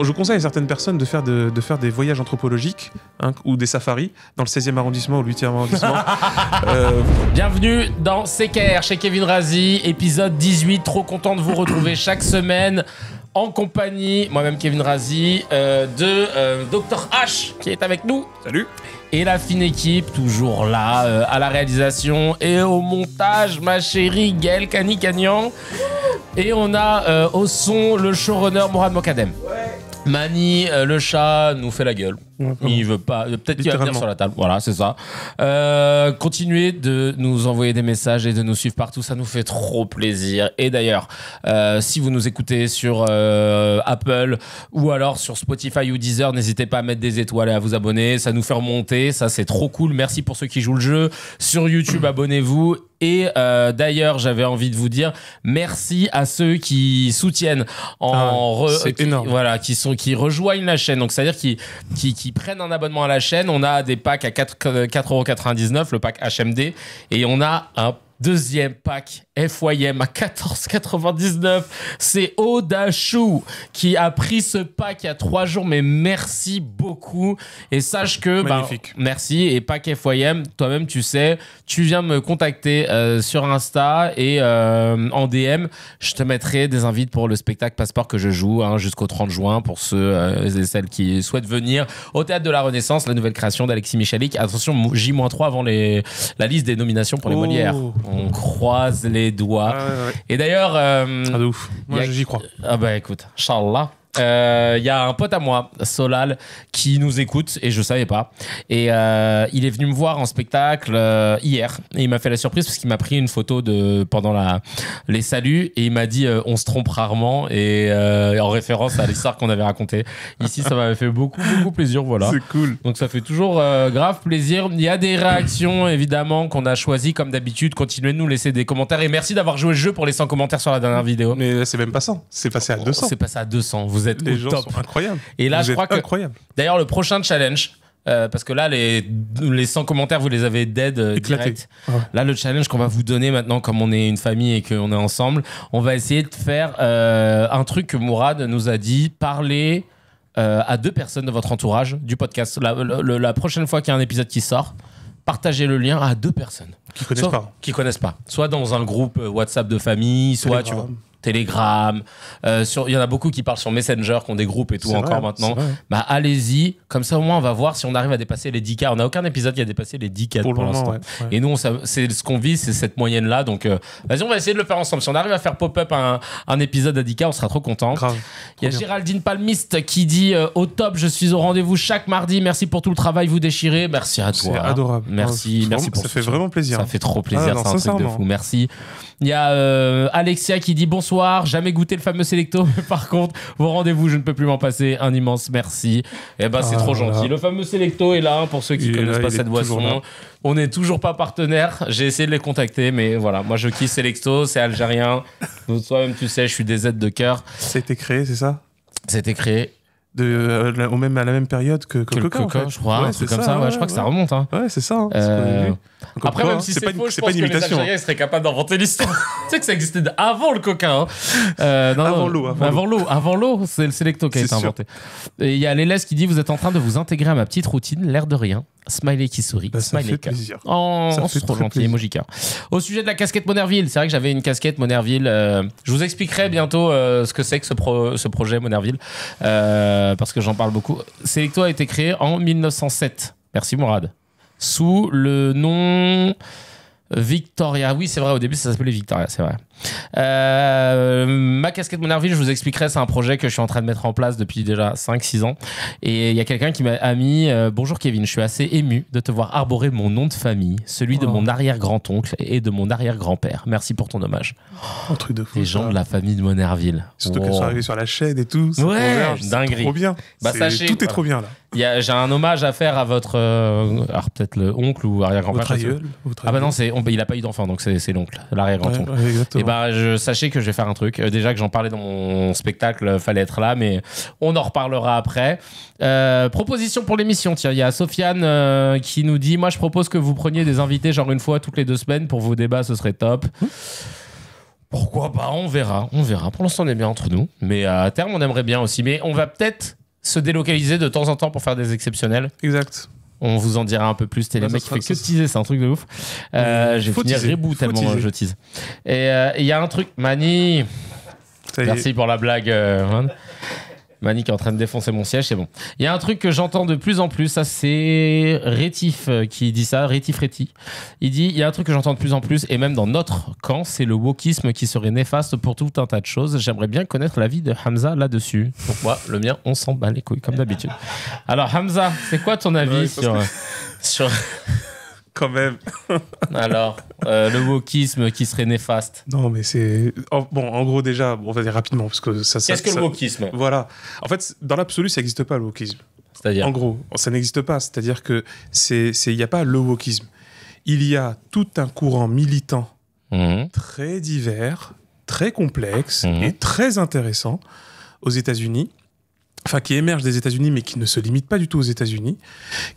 Je conseille à certaines personnes de faire, de, faire des voyages anthropologiques hein, ou des safaris dans le 16e arrondissement ou le 8e arrondissement. Euh, Bienvenue dans CKR chez Kevin Razi, épisode 18. Trop content de vous retrouver chaque semaine en compagnie, moi-même Kevin Razi, euh, de euh, Dr H qui est avec nous. Salut. Et la fine équipe, toujours là, à la réalisation et au montage, ma chérie Gaëlle Cani-Cagnan. Et on a euh, au son le showrunner Mohamed Mokadem. Mani, euh, le chat, nous fait la gueule il veut pas. Peut-être qu'il va venir sur la table. Voilà, c'est ça. Euh, continuez de nous envoyer des messages et de nous suivre partout. Ça nous fait trop plaisir. Et d'ailleurs, euh, si vous nous écoutez sur euh, Apple ou alors sur Spotify ou Deezer, n'hésitez pas à mettre des étoiles et à vous abonner. Ça nous fait remonter. Ça, c'est trop cool. Merci pour ceux qui jouent le jeu. Sur YouTube, abonnez-vous. Et d'ailleurs, j'avais envie de vous dire merci à ceux qui soutiennent en ah voilà, qui sont qui rejoignent la chaîne. Donc c'est-à-dire qui, qui qui prennent un abonnement à la chaîne, on a des packs à 4,99€, euh, le pack HMD, et on a un Deuxième pack FYM à 14,99. C'est Odachou qui a pris ce pack il y a trois jours, mais merci beaucoup. Et sache que. Ben, Magnifique. merci. Et pack FYM, toi-même, tu sais, tu viens me contacter euh, sur Insta et euh, en DM, je te mettrai des invites pour le spectacle Passeport que je joue hein, jusqu'au 30 juin pour ceux euh, et celles qui souhaitent venir au Théâtre de la Renaissance, la nouvelle création d'Alexis Michalik. Attention, J-3 avant la liste des nominations pour les oh. Molières. On croise les doigts. Ah Et d'ailleurs. Euh, ah, Moi, j'y crois. Ah, bah écoute, Inch'Allah il euh, y a un pote à moi, Solal, qui nous écoute et je savais pas. Et euh, il est venu me voir en spectacle euh, hier et il m'a fait la surprise parce qu'il m'a pris une photo de pendant la les saluts et il m'a dit euh, on se trompe rarement et en référence à l'histoire qu'on avait racontée. Ici, ça m'avait fait beaucoup beaucoup plaisir, voilà. C'est cool. Donc ça fait toujours grave plaisir. Il y a des réactions évidemment qu'on a choisi comme d'habitude. Continuez de nous laisser des commentaires et merci d'avoir joué le jeu pour les 100 commentaires sur la dernière vidéo. Mais c'est même pas 100, c'est passé à 200. C'est passé à 200 vous êtes les gens Sont incroyables. Et là, je crois que. Incroyable. D'ailleurs, le prochain challenge. Euh, parce que là, les, les 100 commentaires, vous les avez dead euh, direct. Ah là, le challenge qu'on va vous donner maintenant, comme on est une famille et qu'on est ensemble, on va essayer de faire euh, un truc que Mourad nous a dit parler à deux personnes de votre entourage du podcast. La, prochaine fois qu'il y a un épisode qui sort, partagez le lien à deux personnes. Qui connaissent pas. Qui connaissent pas. Soit dans un groupe WhatsApp de famille, soit, tu vois. Telegram, euh, il y en a beaucoup qui parlent sur Messenger, qui ont des groupes et tout encore maintenant. Bah allez-y, comme ça au moins on va voir si on arrive à dépasser les 10K. On n'a aucun épisode qui a dépassé les 10K pour, l'instant. Et nous, c'est ce qu'on vit, c'est cette moyenne-là. Donc euh, vas-y, on va essayer de le faire ensemble. Si on arrive à faire pop-up un, épisode à 10K, on sera trop content. Il y a Géraldine Palmiste qui dit euh, au top, je suis au rendez-vous chaque mardi. Merci pour tout le travail, vous déchirez. Merci à toi. C'est adorable. Merci, merci pour ça. fait vraiment plaisir. Ça fait trop plaisir, ah, c'est un truc de fou. Merci. Il y a euh, Alexia qui dit bonsoir, jamais goûté le fameux Selecto, par contre, vos rendez-vous, je ne peux plus m'en passer. Un immense merci. Eh ben, c'est ah trop gentil. Le fameux Selecto est là, hein, pour ceux qui ne connaissent pas cette boisson. On n'est toujours pas partenaire. J'ai essayé de les contacter, mais voilà. Moi, je kiffe Selecto, c'est algérien. Toi-même, tu sais, je suis des aides de cœur. C'était créé, c'est ça C'était créé euh, au même, à la même période que, le coquin je crois, ouais, un truc comme ça. je crois que ça remonte. Hein. Ouais, c'est ça. Hein, euh, après, même hein, si c'est pas, faux, je pense pas une imitation. que les Algériens seraient d'inventer l'histoire. tu sais que ça existait avant le coquin hein. euh, avant l'eau. Avant l'eau. Avant l'eau, c'est le Selecto qui a été inventé. il y a l'élève qui dit Vous êtes en train de vous intégrer à ma petite routine, l'air de rien. Smiley qui sourit. Bah, smiley oh, ça oh, fait plaisir. ça fait Au sujet de la casquette Monerville, c'est vrai que j'avais une casquette Monerville. je vous expliquerai bientôt ce que c'est que ce, projet Monerville. Euh, euh, parce que j'en parle beaucoup. Selecto a été créé en 1907. Merci Mourad. Sous le nom Victoria. Oui, c'est vrai, au début ça s'appelait Victoria, c'est vrai. Euh, ma casquette Monerville je vous expliquerai, c'est un projet que je suis en train de mettre en place depuis déjà 5-6 ans. Et il y a quelqu'un qui m'a mis euh, Bonjour Kevin, je suis assez ému de te voir arborer mon nom de famille, celui de oh. mon arrière-grand-oncle et de mon arrière-grand-père. Merci pour ton hommage. Oh, un truc de fou. Les gens de la famille de Monerville Surtout qu'ils sont arrivés sur la chaîne et tout. Ouais, dinguerie. Trop bien. Bah, tout est trop bien là. J'ai un hommage à faire à votre. Euh, alors peut-être le oncle ou arrière-grand-père. Ah bah non, il n'a pas eu d'enfant, donc c'est l'oncle, l'arrière-grand-oncle. Eh bah, je, sachez que je vais faire un truc. Euh, déjà que j'en parlais dans mon spectacle, euh, fallait être là, mais on en reparlera après. Euh, proposition pour l'émission. Tiens, il y a Sofiane qui nous dit Moi, je propose que vous preniez des invités, genre une fois toutes les deux semaines, pour vos débats, ce serait top. Pourquoi pas On verra, on verra. Pour l'instant, on est bien entre nous, mais à terme, on aimerait bien aussi. Mais on va peut-être se délocaliser de temps en temps pour faire des exceptionnels. Exact. On vous en dira un peu plus. T'es les mec qui fait que teaser, c'est un truc de ouf. Euh, je vais finir reboot tellement je tease. Euh, et il y a un truc, Mani. Merci pour la blague, man. Euh, qui est en train de défoncer mon siège, c'est bon. Il y a un truc que j'entends de plus en plus, ça c'est Rétif euh, qui dit ça, Rétif Réti. Il dit, il y a un truc que j'entends de plus en plus, et même dans notre camp, c'est le wokisme qui serait néfaste pour tout un tas de choses. J'aimerais bien connaître l'avis de Hamza là-dessus. Pour moi, le mien, on s'en bat les couilles, comme d'habitude. Alors Hamza, c'est quoi ton avis sur... sur même. Alors, euh, le wokisme qui serait néfaste. Non, mais c'est. bon, en gros, déjà, on va dire rapidement, parce que ça. Qu'est-ce que le wokisme Voilà. En fait, dans l'absolu, ça n'existe pas le wokisme. C'est-à-dire En gros, ça n'existe pas. C'est-à-dire que c'est, il n'y a pas le wokisme. Il y a tout un courant militant mhm. très divers, très complexe mhm. et très intéressant aux États-Unis enfin qui émerge des États-Unis, mais qui ne se limite pas du tout aux États-Unis,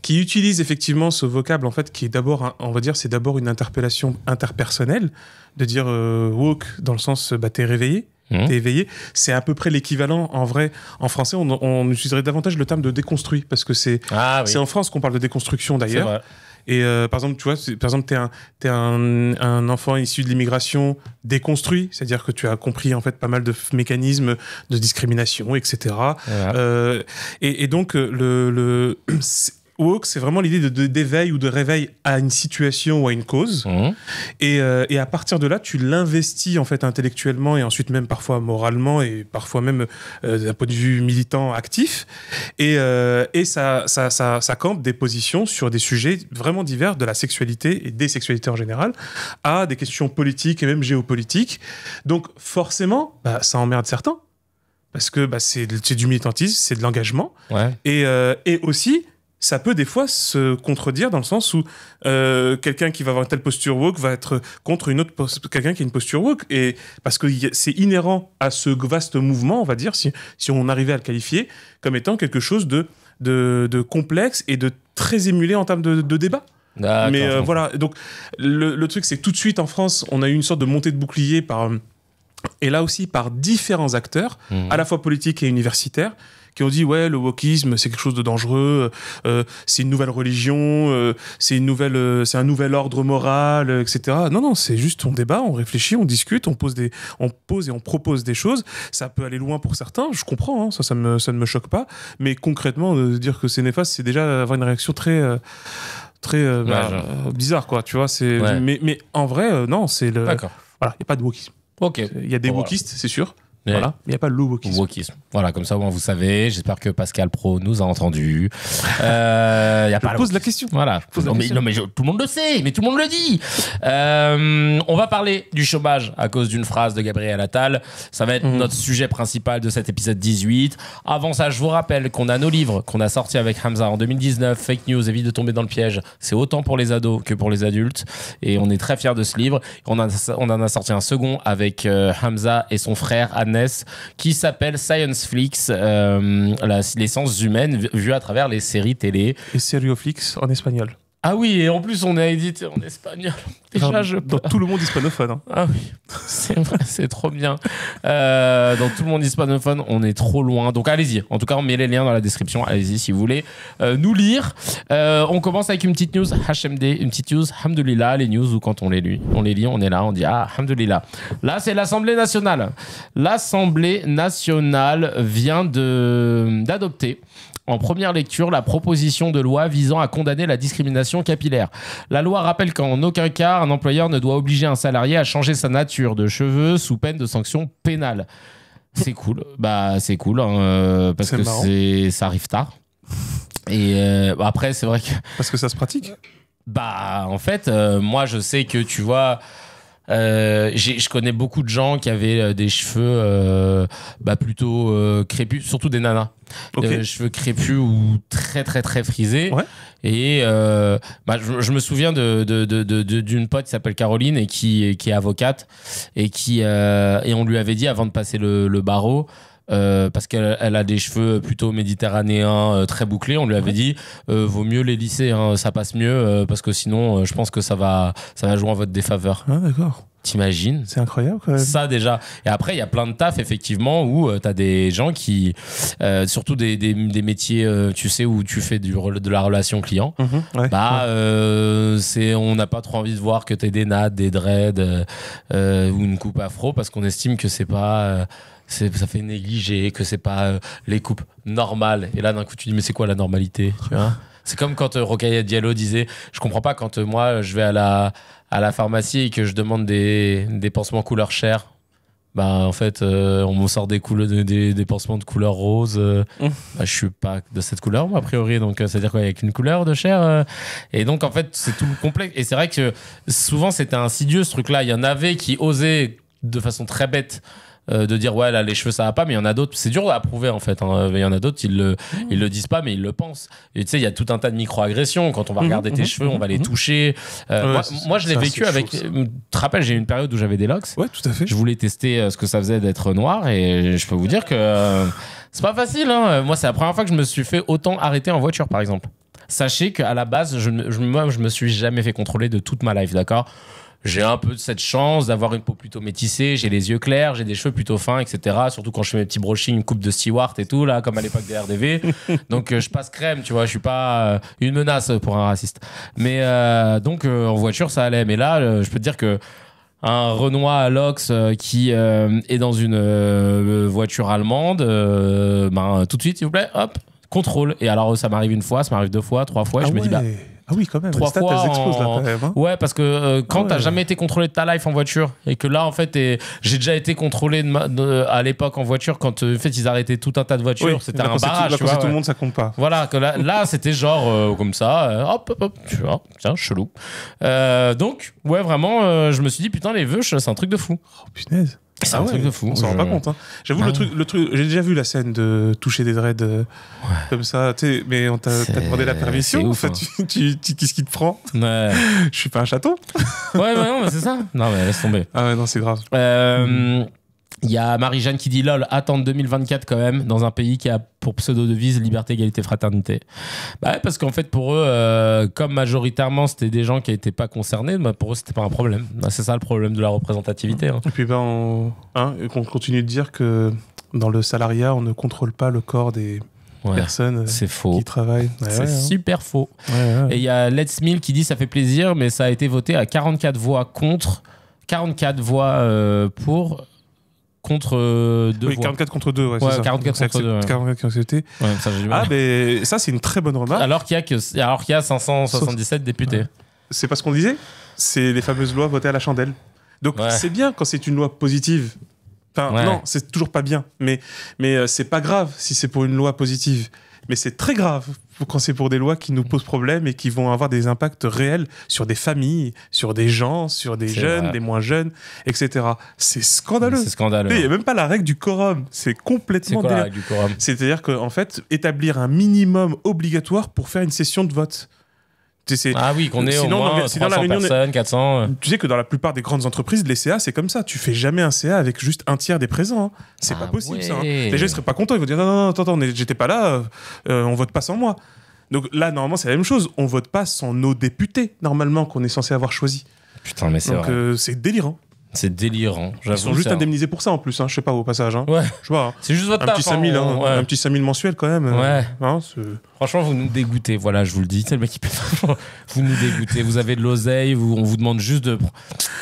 qui utilise effectivement ce vocable en fait qui est d'abord, on va dire, c'est d'abord une interpellation interpersonnelle de dire euh, woke dans le sens bah t'es réveillé. Mmh. T'es éveillé, c'est à peu près l'équivalent en vrai. En français, on, utiliserait davantage le terme de déconstruit parce que c'est ah c'est en France qu'on parle de déconstruction d'ailleurs. Et euh, par exemple, tu vois, par exemple, t'es un, es un, un, enfant issu de l'immigration déconstruit, c'est-à-dire que tu as compris en fait pas mal de mécanismes de discrimination, etc. Euh, et, et, donc euh, le, le woke, c'est vraiment l'idée de, d'éveil ou de réveil à une situation ou à une cause. Mmh. Euh, et, à partir de là, tu l'investis en fait intellectuellement et ensuite même parfois moralement et parfois même euh, d'un point de vue militant actif. Et, euh, ça, ça, campe des positions sur des sujets vraiment divers, de la sexualité et des sexualités en général, à des questions politiques et même géopolitiques. Donc forcément, bah, ça emmerde certains parce que bah, c'est du militantisme, c'est de l'engagement. et aussi, ça peut des fois se contredire dans le sens où euh, quelqu'un qui va avoir une telle posture woke va être contre une autre quelqu'un qui a une posture woke et parce que c'est inhérent à ce vaste mouvement, on va dire, si, si on arrivait à le qualifier comme étant quelque chose de, de, complexe et de très émulé en termes de, débat. Mais euh, voilà, donc le, truc c'est tout de suite en France, on a eu une sorte de montée de bouclier par et là aussi par différents acteurs, mmh. à la fois politiques et universitaires qui ont dit ouais le wokisme c'est quelque chose de dangereux, euh, euh, c'est une nouvelle religion, euh, c'est une nouvelle, c'est un nouvel ordre moral, etc. Non non c'est juste on débat, on réfléchit, on discute, on pose des, on pose et on propose des choses. Ça peut aller loin pour certains, je comprends, hein, ça ça me ça ne me choque pas, mais concrètement dire que c'est néfaste, c'est déjà avoir une réaction très très bah, bizarre quoi tu vois c'est mais, mais en vrai non c'est le voilà il y a pas de wokisme ok il y a des wokistes c'est sûr voilà. Il n'y a pas le wokisme. Voilà, comme ça, au vous savez. J'espère que Pascal Pro nous a entendu. Euh, il pas pose la question. Voilà. tout le monde le sait, mais tout le monde le dit. Euh, on va parler du chômage à cause d'une phrase de Gabriel Attal. Ça va être mhm. notre sujet principal de cet épisode 18. Avant ça, je vous rappelle qu'on a nos livres qu'on a sortis avec Hamza en 2019. Fake news, évite de tomber dans le piège. C'est autant pour les ados que pour les adultes. Et on est très fiers de ce livre. On, en a sorti un second avec euh, Hamza et son frère qui s'appelle Science Flix, euh, la, les sciences humaines vues à travers les séries télé. Et Serioflix en espagnol. Ah oui, et en plus, on est édité en espagnol. Déjà, je... Dans tout le monde hispanophone. Hein. Ah oui, c'est c'est trop bien. Euh, dans tout le monde hispanophone, on est trop loin. Donc allez-y. En tout cas, on met les liens dans la description. Allez-y si vous voulez euh, nous lire. Euh, on commence avec une petite news HMD, une petite news Hamdulillah, les news ou quand on les lit, on les lit, on est là, on dit ah Hamdulillah. Là, c'est l'Assemblée nationale. L'Assemblée nationale vient de d'adopter en première lecture la proposition de loi visant à condamner la discrimination capillaire. La loi rappelle qu'en aucun cas un employeur ne doit obliger un salarié à changer sa nature de cheveux sous peine de sanctions pénales. C'est cool, bah c'est cool hein, euh, parce que c'est ça arrive tard. Et euh, bah, après c'est vrai que parce que ça se pratique. Bah en fait euh, moi je sais que tu vois euh, je connais beaucoup de gens qui avaient euh, des cheveux euh, bah plutôt euh, crépus, surtout des nanas. des euh, cheveux crépus ou très très très frisés. Et bah, je, me souviens d'une de, de, pote qui s'appelle Caroline et qui, qui est avocate et qui et on lui avait dit avant de passer le, le barreau. Euh, parce qu'elle elle a des cheveux plutôt méditerranéens, euh, très bouclés. On lui avait dit, euh, vaut mieux les lycées, hein, ça passe mieux, parce que sinon, je pense que ça va, ça va jouer en votre défaveur. Ah, d'accord. T'imagines C'est incroyable quand même. Ça déjà. Et après, il y a plein de taf effectivement où tu t'as des gens qui, surtout des, des, des métiers, tu sais, où tu fais du, de la relation client. Mhm, bah, c'est, on n'a pas trop envie de voir que t'es des nattes, des dreads ou une coupe afro parce qu'on estime que c'est pas ça fait négliger, que c'est pas euh, les coupes normales. Et là, d'un coup, tu dis, mais c'est quoi la normalité tu vois C'est comme quand euh, Diallo disait, je comprends pas quand euh, moi euh, je vais à la, à la pharmacie et que je demande des, des pansements couleur chair. Bah, en fait, on me sort des, couleurs, des, pansements de couleur rose. Bah, je suis pas de cette couleur, moi, a priori. Donc, c'est-à-dire qu'il n'y a qu'une couleur de chair. et donc, en fait, c'est tout complexe. Et c'est vrai que souvent, c'était insidieux ce truc-là. Il y en avait qui osaient, de façon très bête, euh, de dire ouais là les cheveux ça va pas mais il y en a d'autres c'est dur à prouver en fait hein. il y en a d'autres ils le le disent pas mais ils le pensent et tu sais il y a tout un tas de microagressions quand on va mhm, regarder tes mhm, cheveux on va les mhm. toucher euh, moi, je l'ai vécu avec euh, tu te j'ai eu une période où j'avais des locks ouais tout à fait je voulais tester ce que ça faisait d'être noir et je peux vous dire que c'est pas facile hein. moi c'est la première fois que je me suis fait autant arrêter en voiture par exemple sachez qu'à la base, je, je, moi, je me suis jamais fait contrôler de toute ma life, d'accord j'ai un peu cette chance d'avoir une peau plutôt métissée, j'ai les yeux clairs, j'ai des cheveux plutôt fins, etc. Surtout quand je fais mes petits brushings, une coupe de Stewart et tout, là, comme à l'époque des RDV. donc, euh, je passe crème, tu vois, je suis pas euh, une menace pour un raciste. Mais euh, donc, en voiture, ça allait. Mais là, je peux te dire que un Renoir à l'Ox qui est dans une voiture allemande, ben, tout de suite, s'il vous plaît, hop, contrôle. Et alors, ça m'arrive une fois, ça m'arrive deux fois, trois fois, et je me dis, bah ah ah oui, quand même. Trois stats, elles Explosent, hein. ouais, parce que euh, quand tu ah t'as jamais été contrôlé de ta life en voiture et que là, en fait, j'ai déjà été contrôlé de à l'époque en voiture quand euh, en fait ils arrêtaient tout un tas de voitures. c'était un barrage. tu vois, tout le monde, ça compte pas. Voilà, que là, c'était genre euh, comme ça, hop, hop, hop, tu vois, tiens, chelou. donc, ouais, vraiment, je me suis dit, putain, les vœux, c'est un truc de fou. Oh, punaise. C'est un ah truc de fou. On s'en rend pas compte. Hein. J'avoue, le truc, le truc, j'ai déjà vu la scène de toucher des dreads euh, comme ça, mais on t'a demandé la permission. Hein. tu, tu, qu'est-ce qui te prend ouais. Je suis pas un château ouais, bah non, mais c'est ça. Non, mais laisse tomber. Ah ouais, non, c'est grave. Euh, il y a Marie-Jeanne qui dit LOL, attendre 2024 quand même, dans un pays qui a pour pseudo-devise liberté, égalité, fraternité. Bah parce qu'en fait, pour eux, euh, comme majoritairement c'était des gens qui n'étaient pas concernés, bah, pour eux, c'était pas un problème. Bah, c'est ça le problème de la représentativité. Hein. Et puis, ben, on... Hein, continue de dire que dans le salariat, on ne contrôle pas le corps des, personnes euh, c'est faux. qui travaillent. c'est hein. super faux. Et il y a Let's Mill qui dit ça fait plaisir, mais ça a été voté à 44 voix contre, 44 voix euh, pour, contre 44 euh, contre 2, ouais, 44 contre 2. 44 qui ont ah, mais ça, c'est une très bonne remarque. Alors qu'il y, qu y, a 577 députés. C'est pas ce qu'on disait C'est les fameuses lois votées à la chandelle. Donc c'est bien quand c'est une loi positive. Enfin, non, c'est toujours pas bien. Mais, mais euh, c'est pas grave si c'est pour une loi positive. Mais c'est très grave quand c'est pour des lois qui nous mm. posent problème et qui vont avoir des impacts réels sur des familles, sur des gens, sur des jeunes, des moins jeunes, etc. C'est scandaleux. C'est scandaleux. Il n'y a même pas la règle du quorum. C'est complètement C'est-à-dire qu'en fait, établir un minimum obligatoire pour faire une session de vote. Ah oui, qu'on est au moins 400. Euh. Tu sais que dans la plupart des grandes entreprises, les CA, c'est comme ça. Tu fais jamais un CA avec juste un tiers des présents. Hein. C'est pas ah possible, ça. Hein. Les gens, ils seraient pas contents. Ils vont dire non, non, non, attends, j'étais pas là. Euh, on vote pas sans moi. Donc là, normalement, c'est la même chose. On vote pas sans nos députés, normalement, qu'on est censé avoir choisi. Putain, mais c'est Donc, euh, c'est délirant. C'est délirant. Ils sont juste indemnisés pour ça en plus, hein. je sais pas, au passage. Hein. Ouais. Je vois. Hein. C'est juste votre un, petit 5000, hein, un petit 5000 mensuel quand même. Euh, ouais. Franchement, vous nous dégoûtez, voilà, je vous le dis. C'est le mec qui Vous nous dégoûtez, vous avez de l'oseille, vous... on vous demande juste de.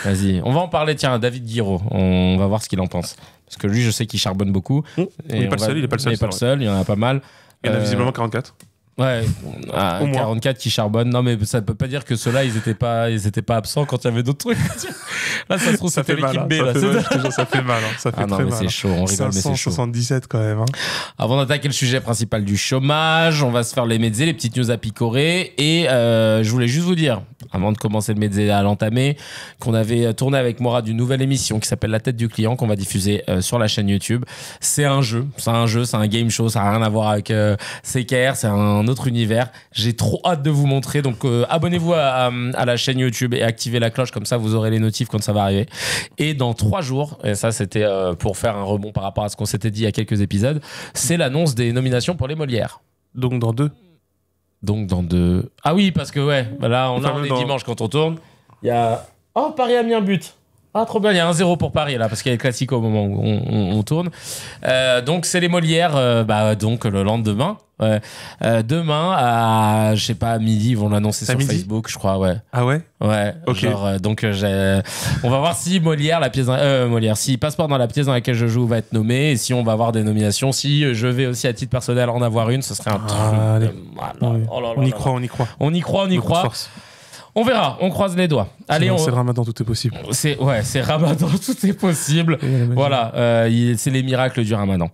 Vas-y, on va en parler, tiens, David Guiraud, on va voir ce qu'il en pense. Parce que lui, je sais qu'il charbonne beaucoup. Mmh. Et il n'est pas, pas, le seul, il n'est pas le seul. Il y en a pas mal. Il y en a euh, visiblement 44. Ouais, 44 ah, qui charbonnent. Non, mais ça ne peut pas dire que ceux-là, ils n'étaient pas, ils pas absents quand il y avait d'autres trucs. là, ça se trouve, ça fait l'équipe B. Hein. ça, fait, mal. Hein. Ça ah fait très mal. C'est hein. chaud, on quand même. Avant d'attaquer le sujet principal du chômage, on va se faire les médias, les petites news à picorer. Et euh, je voulais juste vous dire, avant de commencer le médias à l'entamer, qu'on avait tourné avec Mora d'une nouvelle émission qui s'appelle La tête du client, qu'on va diffuser euh, sur la chaîne YouTube. C'est un jeu, c'est un jeu, c'est un game show, ça n'a rien à voir avec euh, CKR, c'est un univers. J'ai trop hâte de vous montrer. Donc euh, abonnez-vous à, la chaîne YouTube et activez la cloche, comme ça vous aurez les notifs quand ça va arriver. Et dans trois jours, et ça c'était euh, pour faire un rebond par rapport à ce qu'on s'était dit il y a quelques épisodes, c'est l'annonce des nominations pour les Molières. Donc dans deux Donc dans deux. Ah oui, parce que ouais, voilà on, est dimanche quand on tourne. Il y a. Oh, Paris a mis un but ah, trop bien, il y a un zéro pour Paris là, parce qu'il y a le classique au moment où on, tourne. Euh, donc, c'est les Molières, euh, bah, donc le lendemain. Euh, demain, à, je sais pas, à midi, ils vont l'annoncer sur Facebook, je crois, ouais. Ah ouais Ouais. Ok. donc, on va voir si Molière, la pièce, Molière, si Passeport dans la pièce dans laquelle je joue va être nommé, et si on va avoir des nominations. Si je vais aussi à titre personnel en avoir une, ce serait un truc. on y croit, on y croit. On y croit, on y croit. On verra, on croise les doigts. Allez, on... c'est Ramadan, tout est possible. C'est ouais, c'est Ramadan, tout est possible. voilà, euh, c'est les miracles du Ramadan.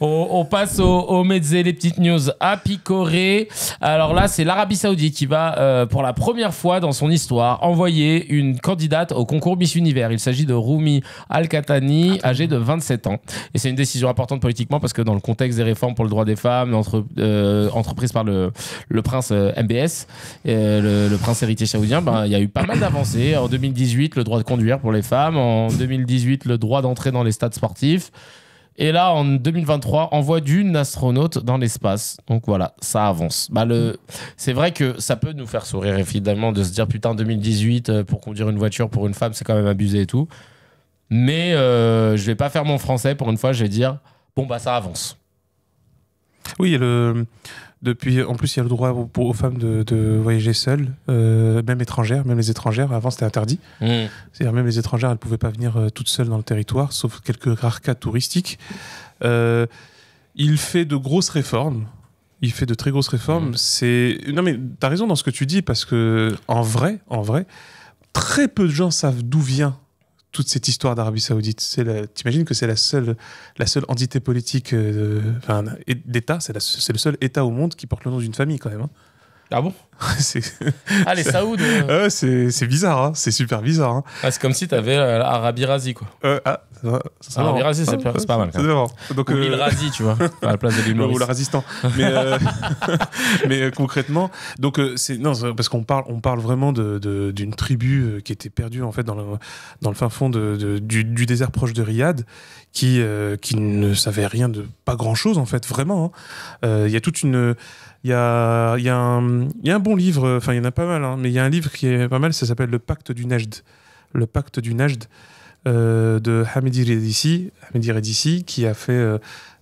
on, passe au, au les petites news à picorer. Alors là, c'est l'Arabie Saoudite qui va, euh, pour la première fois dans son histoire, envoyer une candidate au concours Miss Univers. Il s'agit de Roumi Al Khatani, âgée de 27 ans. Et c'est une décision importante politiquement parce que dans le contexte des réformes pour le droit des femmes, euh, entreprises par le, prince MBS, le, le, prince héritier saoudien ben, il y a eu pas mal d'avancées. En 2018, le droit de conduire pour les femmes. En 2018, le droit d'entrer dans les stades sportifs. Et là, en 2023, envoi d'une astronaute dans l'espace. Donc voilà, ça avance. Bah, le... C'est vrai que ça peut nous faire sourire, évidemment, de se dire putain, 2018, euh, pour conduire une voiture pour une femme, c'est quand même abusé et tout. Mais euh, je vais pas faire mon français pour une fois, je vais dire bon, bah ça avance. Oui, le, depuis, en plus, il y a le droit aux, femmes de, voyager seules, euh, même étrangères, même les étrangères. Avant, c'était interdit. Hmm. C'est-à-dire, même les étrangères, elles ne pouvaient pas venir euh, toutes seules dans le territoire, sauf quelques rares cas touristiques. Euh, il fait de grosses réformes. Il fait de très grosses réformes. Hmm. C'est non mais tu as raison dans ce que tu dis parce que en vrai, en vrai, très peu de gens savent d'où vient toute cette histoire d'Arabie Saoudite. C'est t'imagines que c'est la seule, la seule entité politique, euh, enfin, d'État, c'est, le seul État au monde qui porte le nom d'une famille quand même. Hein. Ah bon Ah, les Saouds c'est... Euh. bizarre, hein. c'est super bizarre. Hein. Ah, c'est comme si t'avais avais euh, l'Arabie Razi, quoi. Euh, ah, ça, Razi, ah, c'est, pas mal. Euh, Razi, tu vois, à la place de Ou le résistant. Mais, concrètement, donc, c'est... Non, parce qu'on parle, on parle vraiment d'une tribu qui était perdue en fait, dans, le, dans le fin fond du, désert proche de Riyad, qui, qui ne savait rien de pas grand-chose, en fait, vraiment. Hein. Il y a toute une il y a, y, a y a, un bon livre, enfin il y en a pas mal, hein, mais il y a un livre qui est pas mal, ça s'appelle Le Pacte du Nejd ».« Le Pacte du Najd euh, de Hamidi Redici, Hamidi qui a fait euh,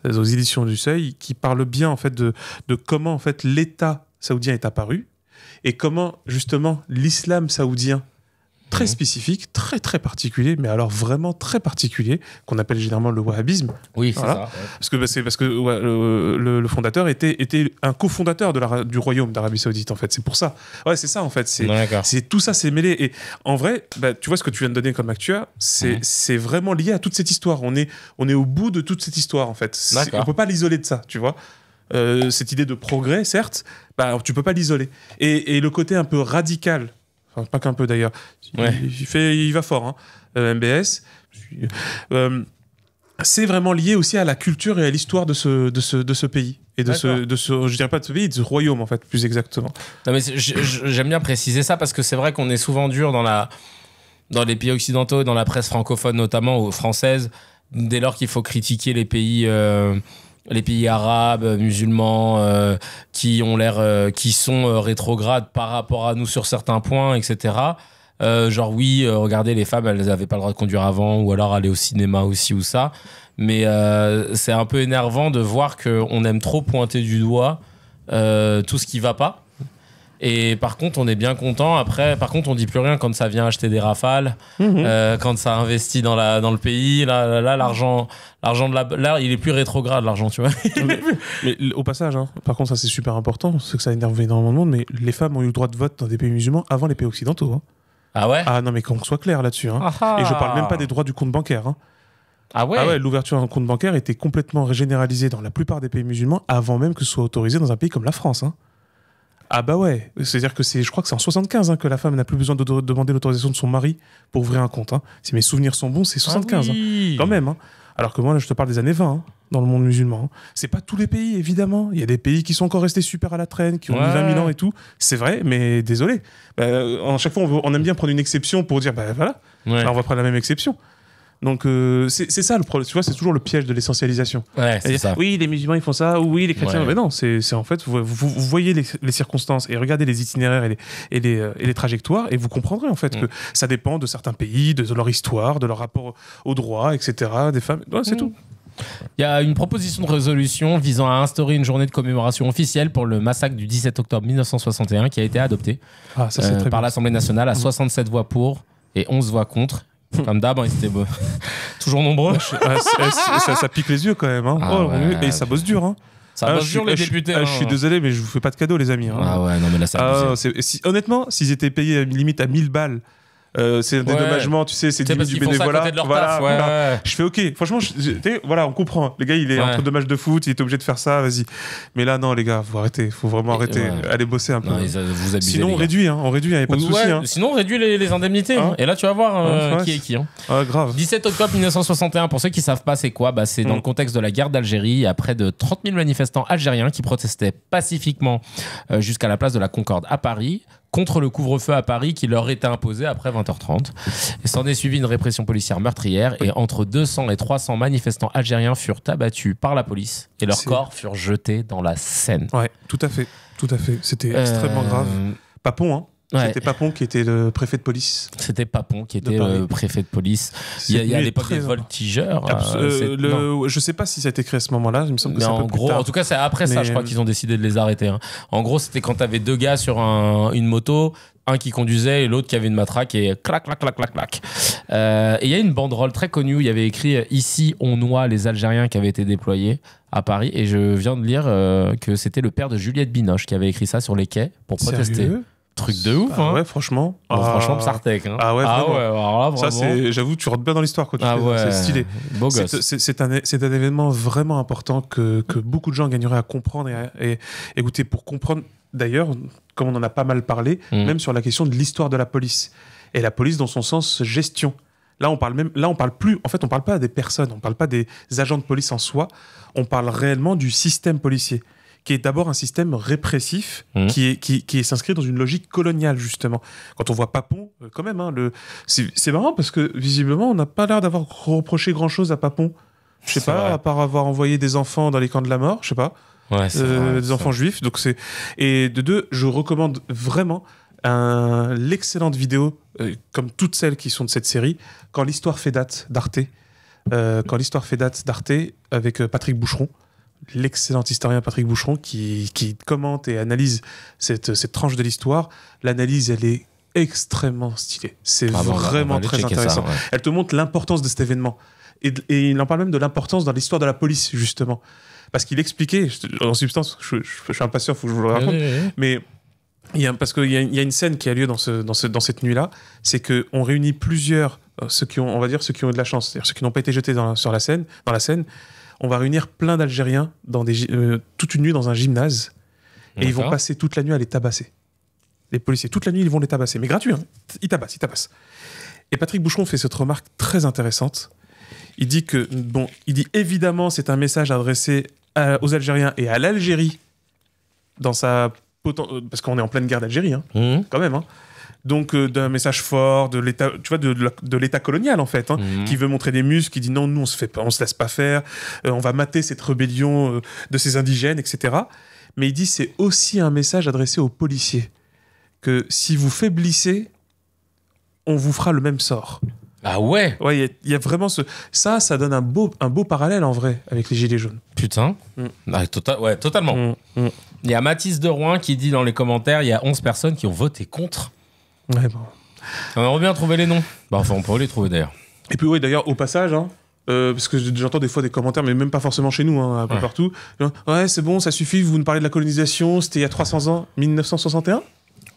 aux éditions du Seuil, qui parle bien en fait de, de comment en fait l'État saoudien est apparu et comment justement l'islam saoudien très mhm. spécifique, très très particulier, mais alors vraiment très particulier, qu'on appelle généralement le wahhabisme. Oui, c'est ça. Parce que, c'est parce que le, fondateur était, était un cofondateur de du royaume d'Arabie Saoudite, en fait. C'est pour ça. Ouais, c'est ça, en fait. C'est, tout ça c'est mêlé. Et en vrai, bah, tu vois ce que tu viens de donner comme acteur, hein, c'est, mhm. c'est vraiment lié à toute cette histoire. On est, on est au bout de toute cette histoire, en fait. On peut pas l'isoler de ça, tu vois. Euh, cette idée de progrès, certes, bah, tu peux pas l'isoler. Et, et, le côté un peu radical pas qu'un peu d'ailleurs. Il, fait, il va fort, hein, euh, MBS. Euh, c'est vraiment lié aussi à la culture et à l'histoire de ce, de, ce, de ce pays. Et de ce, de ce, je dirais pas de ce pays, de ce royaume, en fait, plus exactement. Non, mais j'aime bien préciser ça parce que c'est vrai qu'on est souvent dur dans, la, dans les pays occidentaux et dans la presse francophone, notamment, ou française, dès lors qu'il faut critiquer les pays. Euh, les pays arabes, euh, musulmans, euh, qui ont l'air, euh, qui sont rétrogrades par rapport à nous sur certains points, etc. Euh, genre oui, regardez les femmes, elles n'avaient pas le droit de conduire avant, ou alors aller au cinéma aussi ou ça. Mais c'est un peu énervant de voir qu'on aime trop pointer du doigt tout ce qui va pas. Et par contre, on est bien content. Après, par contre, on dit plus rien quand ça vient acheter des rafales, mhm. euh, quand ça investit dans, le pays. Là, l'argent, l'argent de la, là, il est plus rétrograde, l'argent, tu vois. mais, au passage, hein. par contre, ça c'est super important, c'est que ça énerve énormément le monde, mais les femmes ont eu le droit de vote dans des pays musulmans avant les pays occidentaux. Hein. Ah ouais Ah non, mais qu'on soit clair là-dessus. Hein. Ah ah. Et je parle même pas des droits du compte bancaire. Ah ouais, ah ouais L'ouverture d'un compte bancaire était complètement généralisée dans la plupart des pays musulmans avant même que ce soit autorisé dans un pays comme la France. Ah bah ouais, c'est-à-dire que c'est, je crois que c'est en 75 hein, que la femme n'a plus besoin de, demander l'autorisation de son mari pour ouvrir un compte. Hein. Si mes souvenirs sont bons, c'est 75 ah hein. quand même. Alors que moi, je te parle des années 20 dans le monde musulman. C'est pas tous les pays, évidemment. Il y a des pays qui sont encore restés super à la traîne, qui ont mis 20 000 ans et tout. C'est vrai, mais désolé. à bah, chaque fois, on, aime bien prendre une exception pour dire, bah voilà, on va prendre la même exception. Donc euh, c'est ça le problème, tu vois, c'est toujours le piège de l'essentialisation. oui, les musulmans ils font ça, oui, les chrétiens. Mais non, c'est en fait, vous, voyez les, circonstances et regardez les itinéraires et les, euh, trajectoires et vous comprendrez en fait mm. que ça dépend de certains pays, de leur histoire, de leur rapport au droit, etc., des femmes. c'est mm. tout. Il y a une proposition de résolution visant à instaurer une journée de commémoration officielle pour le massacre du 17 octobre 1961 qui a été adoptée ah, euh, par l'Assemblée nationale à 67 mm. voix pour et 11 voix contre. Comme d'hab, hein, ils étaient toujours nombreux. Ah, eh, ça, pique les yeux quand même. Hein. Ah oh, et ça bosse dur. Hein. Ça ah, bosse dur, les députés. Je, suis désolé, mais je vous fais pas de cadeau, les amis. honnêtement, s'ils étaient payés euh, limite à 1000 balles euh, c'est un dédommagement, tu sais, c'est du bénévolat. Voilà, Je fais OK. Franchement, voilà, on comprend. Hein. les gars, il est entre deux matchs de foot, il est obligé de faire ça, vas-y. Mais là, non, les gars, faut arrêter. Faut vraiment arrêter. Allez bosser un peu. sinon, on réduit, hein, on réduit, il hein, y a pas de souci. Hein. Sinon, on réduit les, indemnités. Et là, tu vas voir euh, qui est qui. Ah, grave. 17 octobre 1961, pour ceux qui savent pas, c'est quoi bah, C'est dans le mm. contexte de la guerre d'Algérie. il y a près de 30 000 manifestants algériens qui protestaient pacifiquement euh, jusqu'à la place de la Concorde à Paris contre le couvre-feu à Paris qui leur était imposé après 20h30. S'en est suivi une répression policière meurtrière et entre 200 et 300 manifestants algériens furent abattus par la police et leurs corps furent jetés dans la Seine. Ouais, tout à fait, tout à fait. C'était extrêmement euh, grave. Papon, hein c'était Papon qui était le préfet de police. C'était Papon qui était le euh, préfet de police. Il y a, l'époque des voltigeurs. Je euh, euh, le... Je sais pas si ça a été créé à ce moment-là. Il me semble que c'est en un peu en tout cas, c'est après ça, je crois qu'ils ont décidé de les arrêter. Hein. En gros, c'était quand tu avais deux gars sur une moto, un qui conduisait et l'autre qui avait une matraque et clac, clac, clac, clac, clac. et il y a une banderole très connue où il y avait écrit Ici, on noie les Algériens qui avaient été déployés à Paris. Et je viens de lire que c'était le père de Juliette Binoche qui avait écrit ça sur les quais pour protester truc de ouf. Ah hein. ouais, franchement. Ah. franchement, Psartek. Hein. Ah ouais, ah ouais Ça, j'avoue, tu rentres bien dans l'histoire quand tu ah ouais. C'est stylé. Beau gosse. C'est, un, événement vraiment important que, beaucoup de gens gagneraient à comprendre et, écoutez, pour comprendre, d'ailleurs, comme on en a pas mal parlé, mm. même sur la question de l'histoire de la police. Et la police dans son sens gestion. Là, on parle même, là, on parle plus. En fait, on parle pas des personnes, on parle pas des agents de police en soi. On parle réellement du système policier qui est d'abord un système répressif, mmh. qui est qui, qui s'inscrit dans une logique coloniale justement. Quand on voit Papon, euh, quand même, hein, le c'est marrant parce que visiblement on n'a pas l'air d'avoir reproché grand chose à Papon. Je sais pas, à part avoir envoyé des enfants dans les camps de la mort, je sais pas, euh, des enfants juifs. Donc c'est et de deux, je recommande vraiment un, l'excellente vidéo, euh, comme toutes celles qui sont de cette série, quand l'histoire fait date d'Arte. quand l'histoire fait date d'Arte avec Patrick Boucheron l'excellent historien Patrick Boucheron qui, commente et analyse cette, tranche de l'histoire. L'analyse, elle est extrêmement stylée. C'est vraiment très intéressant. Elle te montre l'importance de cet événement. Et, il en parle même de l'importance dans l'histoire de la police, justement. Parce qu'il expliquait, en substance, je, suis un suis il faut que je vous le raconte, mais il parce qu'il y, a une scène qui a lieu dans, ce, dans, dans cette nuit-là, c'est qu'on réunit plusieurs, euh, ceux qui ont, on va dire, ceux qui ont eu de la chance, c'est-à-dire ceux qui n'ont pas été jetés sur la scène, dans la scène, on va réunir plein d'Algériens dans des, euh, toute une nuit dans un gymnase et ils vont passer toute la nuit à les tabasser. Les policiers, toute la nuit, ils vont les tabasser, mais gratuit, hein. ils tabassent, ils tabassent. Et Patrick Boucheron fait cette remarque très intéressante. Il dit que, bon, il dit évidemment, c'est un message adressé aux Algériens et à l'Algérie dans sa parce qu'on est en pleine guerre d'Algérie, hein, mmh. quand même. Hein donc euh, d'un message fort de l'état tu vois de, l'état colonial en fait hein, mhm. qui veut montrer des muscles qui dit non nous on se fait pas on se laisse pas faire euh, on va mater cette rébellion euh, de ces indigènes etc mais il dit c'est aussi un message adressé aux policiers que si vous faiblissez on vous fera le même sort ah ouais ouais il y, a vraiment ce ça ça donne un beau un beau parallèle en vrai avec les gilets jaunes putain mm. ah, tota-, ouais totalement mm, mm. il y a Mathis de Rouen qui dit dans les commentaires il y a 11 personnes qui ont voté contre Ouais, bon. On aurait bien trouvé les noms. Bah, enfin, on pourrait les trouver d'ailleurs. Et puis, oui, d'ailleurs, au passage, hein, euh, parce que j'entends des fois des commentaires, mais même pas forcément chez nous, hein, un peu partout. ouais, c'est bon, ça suffit, vous nous parlez de la colonisation, c'était il y a 300 ans, 1961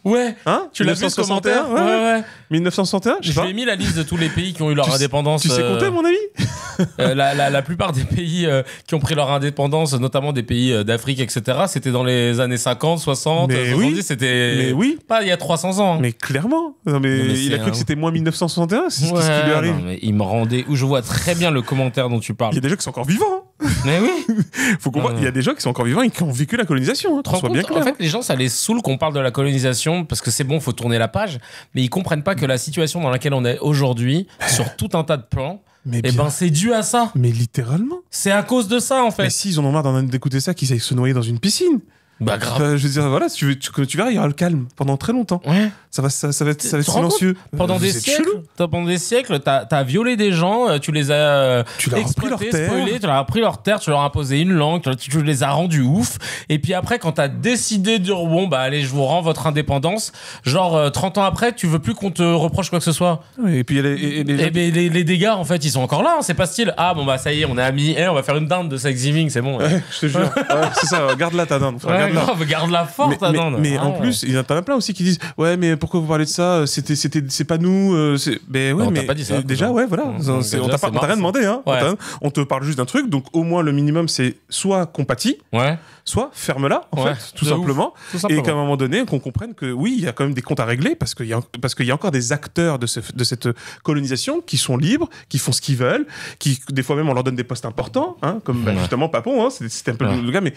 Ouais, hein, tu l'as vu ce commentaire ouais. ouais. 1961 J'ai mis la liste de tous les pays qui ont eu leur indépendance. Tu sais compter, euh, mon ami euh, la, plupart des pays euh, qui ont pris leur indépendance, notamment des pays d'Afrique, etc., c'était dans les années 50, 60, mais Oui, c'était oui. pas il y a 300 ans. Hein. Mais clairement. mais, il a cru que c'était moins 1961. C'est ce qui lui arrive. il me rendait. Où je vois très bien le commentaire dont tu parles. Il y a des gens qui sont encore vivants. Hein. Mais oui. Faut comprendre. Il y a des gens qui sont encore vivants et qui ont vécu la colonisation. Hein, bien En fait, les gens, ça les saoule qu'on parle de la colonisation parce que c'est bon, faut tourner la page, mais ils comprennent pas que que la situation dans laquelle on est aujourd'hui, eh. sur tout un tas de plans, mais et eh ben, c'est dû à ça. Mais littéralement. C'est à cause de ça en fait. Mais s'ils en ont marre d'écouter ça, qu'ils aillent se noyer dans une piscine. Bah grave. je veux dire, voilà, tu, tu, tu verras, il y aura le calme pendant très longtemps. Ouais. Ça va, ça, va être, silencieux. Pendant euh, des, siècles, pendant des, siècles, t'as as violé des gens, euh, tu les as exploités tu leur tu leur as pris leur terre, tu leur as imposé une langue, tu, les as rendus ouf. Et puis après, quand t'as décidé de bon, bah allez, je vous rends votre indépendance, genre 30 euh, ans après, tu veux plus qu'on te reproche quoi que ce soit. et puis eh ben, les, les... dégâts, en fait, ils sont encore là. Hein, c'est pas style, ah bon, bah ça y est, on est amis, et eh, on va faire une dinde de sexing c'est bon. je te jure. c'est ça, garde là ta dinde grave, garde la force. Mais, en plus, il y en a plein aussi qui disent Ouais, mais pourquoi vous parlez de ça C'était, c'était, c'est pas nous. Euh, c'est ben ouais, mais pas dit ça, euh, déjà, ouais, voilà. on t'a rien demandé. Hein. On, te parle juste d'un truc, donc au moins le minimum, c'est soit compatis, ouais. soit ferme-la, en fait, tout simplement, et qu'à un moment donné, qu'on comprenne que oui, il y a quand même des comptes à régler parce qu'il y a parce qu'il y a encore des acteurs de, ce, de cette colonisation qui sont libres, qui font ce qu'ils veulent, qui des fois même on leur donne des postes importants, hein, comme bah, justement Papon, hein, c'était un peu le gars, mais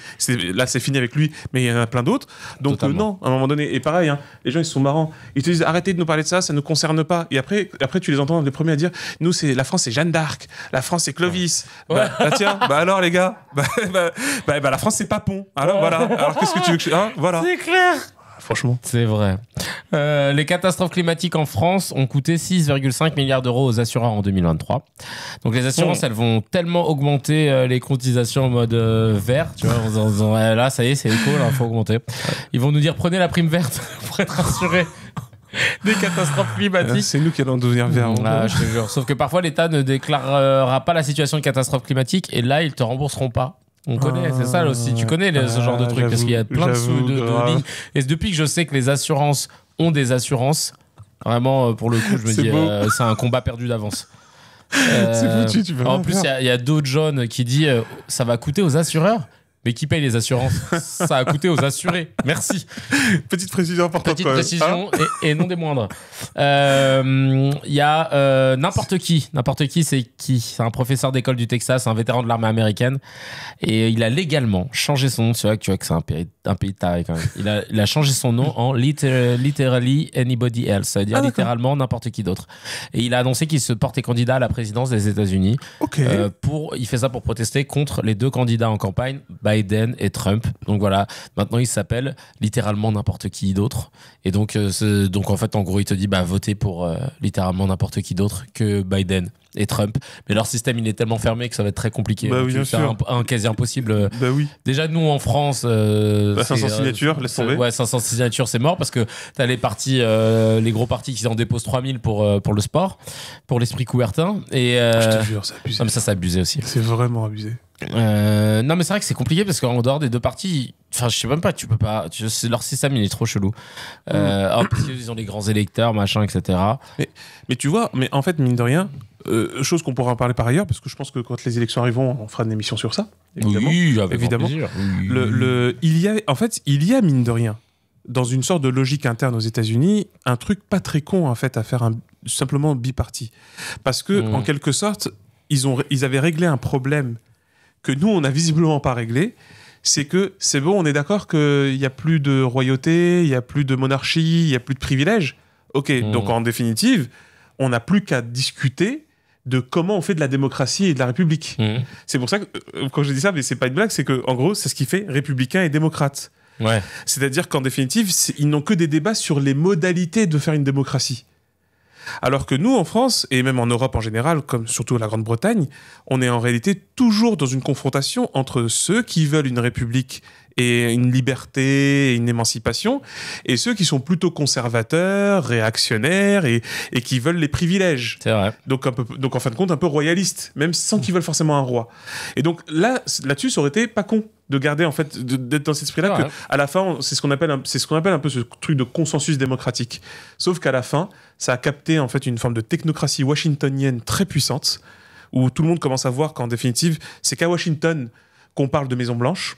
là c'est fini avec lui mais il y en a plein d'autres. Donc euh, non, à un moment donné. Et pareil, hein, les gens, ils sont marrants. Ils te disent, arrêtez de nous parler de ça, ça ne nous concerne pas. Et après, après tu les entends les premiers à dire, nous, c'est la France, c'est Jeanne d'Arc, la France, c'est Clovis. Bah, bah, tiens, bah alors les gars, bah, bah, bah, bah la France, c'est Papon. Alors voilà, alors qu'est-ce que tu veux que je... Hein, voilà. C'est clair franchement. C'est vrai. Euh, les catastrophes climatiques en France ont coûté 6,5 milliards d'euros aux assureurs en 2023. Donc les assurances, oh. elles vont tellement augmenter euh, les cotisations en mode euh, vert. Tu vois, eh, là, ça y est, c'est éco, il faut augmenter. Ils vont nous dire prenez la prime verte pour être assuré. des catastrophes climatiques. C'est nous qui allons devenir verts. Hein. Ah, je te Sauf que parfois l'État ne déclarera pas la situation de catastrophe climatique et là ils te rembourseront pas. On connaît, c'est ça aussi. Tu ah, connais ce genre de truc parce qu'il y a plein de, sous, de, de Et depuis que je sais que les assurances ont des assurances, vraiment, euh, pour le coup, je me dis, euh, c'est un combat perdu d'avance. c'est foutu, tu euh, En plus, il y a, d'autres qui dit ça va coûter aux assureurs mais qui paye les assurances Ça a coûté aux assurés. Merci. Petite précision importante. Petite précision hein et, et, non des moindres. Il euh, y a euh, n'importe qui. N'importe qui, c'est qui C'est un professeur d'école du Texas, un vétéran de l'armée américaine. Et il a légalement changé son nom. C'est vrai que tu vois que c'est un pays, pays de taré quand même. Il a, changé son nom en literally anybody else. Ça veut dire ah, littéralement n'importe qui d'autre. Et il a annoncé qu'il se portait candidat à la présidence des États-Unis. Euh, pour, il fait ça pour protester contre les deux candidats en campagne. Biden et Trump. Donc voilà, maintenant il s'appelle littéralement n'importe qui d'autre. Et donc, euh, donc en fait, en gros, il te dit bah, votez pour euh, littéralement n'importe qui d'autre que Biden et Trump. Mais leur système, il est tellement fermé que ça va être très compliqué. Bah oui, bien Un, un, quasi impossible. Euh, bah oui. Déjà, nous, en France. 500 euh, bah, euh, signatures, laisse tomber. Ouais, 500 signatures, c'est mort parce que t'as les partis, les gros partis qui en déposent 3000 pour, pour le sport, pour l'esprit couvertin. Et, Je te jure, ça. Comme ça, c'est abusé aussi. C'est vraiment abusé. non, mais c'est vrai que c'est compliqué parce qu'en dehors des deux partis enfin, je sais même pas, tu peux pas. Tu, leur système, il est trop chelou. Euh, mm. oh, parce ont les grands électeurs, machin, etc. Mais, mais, tu vois, mais en fait, mine de rien, euh, chose qu'on pourra en parler par ailleurs, parce que je pense que quand les élections arriveront, on fera une émission sur ça. Évidemment. Oui, évidemment. Le, il y a, en fait, il y a mine de rien, dans une sorte de logique interne aux États-Unis, un truc pas très con en fait à faire un, simplement biparti, parce que mmh. en quelque sorte, ils ont, ils avaient réglé un problème que nous on n'a visiblement pas réglé c'est que c'est bon, on est d'accord qu'il n'y a plus de royauté, il n'y a plus de monarchie, il n'y a plus de privilèges. Ok, mmh. donc en définitive, on n'a plus qu'à discuter de comment on fait de la démocratie et de la République. Mmh. C'est pour ça que, euh, quand je dis ça, mais c'est pas une blague, c'est que, en gros, c'est ce qui fait républicain et démocrate. C'est-à-dire qu'en définitive, ils n'ont que des débats sur les modalités de faire une démocratie. Alors que nous, en France, et même en Europe en général, comme surtout la Grande-Bretagne, on est en réalité toujours dans une confrontation entre ceux qui veulent une république et une liberté, et une émancipation, et ceux qui sont plutôt conservateurs, réactionnaires et, et qui veulent les privilèges. C'est vrai. Donc, un peu, donc en fin de compte, un peu royalistes, même sans qu'ils veulent forcément un roi. Et donc là, là-dessus, ça aurait été pas con de garder en fait d'être dans cet esprit-là qu'à à la fin c'est ce qu'on appelle c'est ce qu'on appelle un peu ce truc de consensus démocratique sauf qu'à la fin ça a capté en fait une forme de technocratie washingtonienne très puissante où tout le monde commence à voir qu'en définitive c'est qu'à Washington qu'on parle de Maison Blanche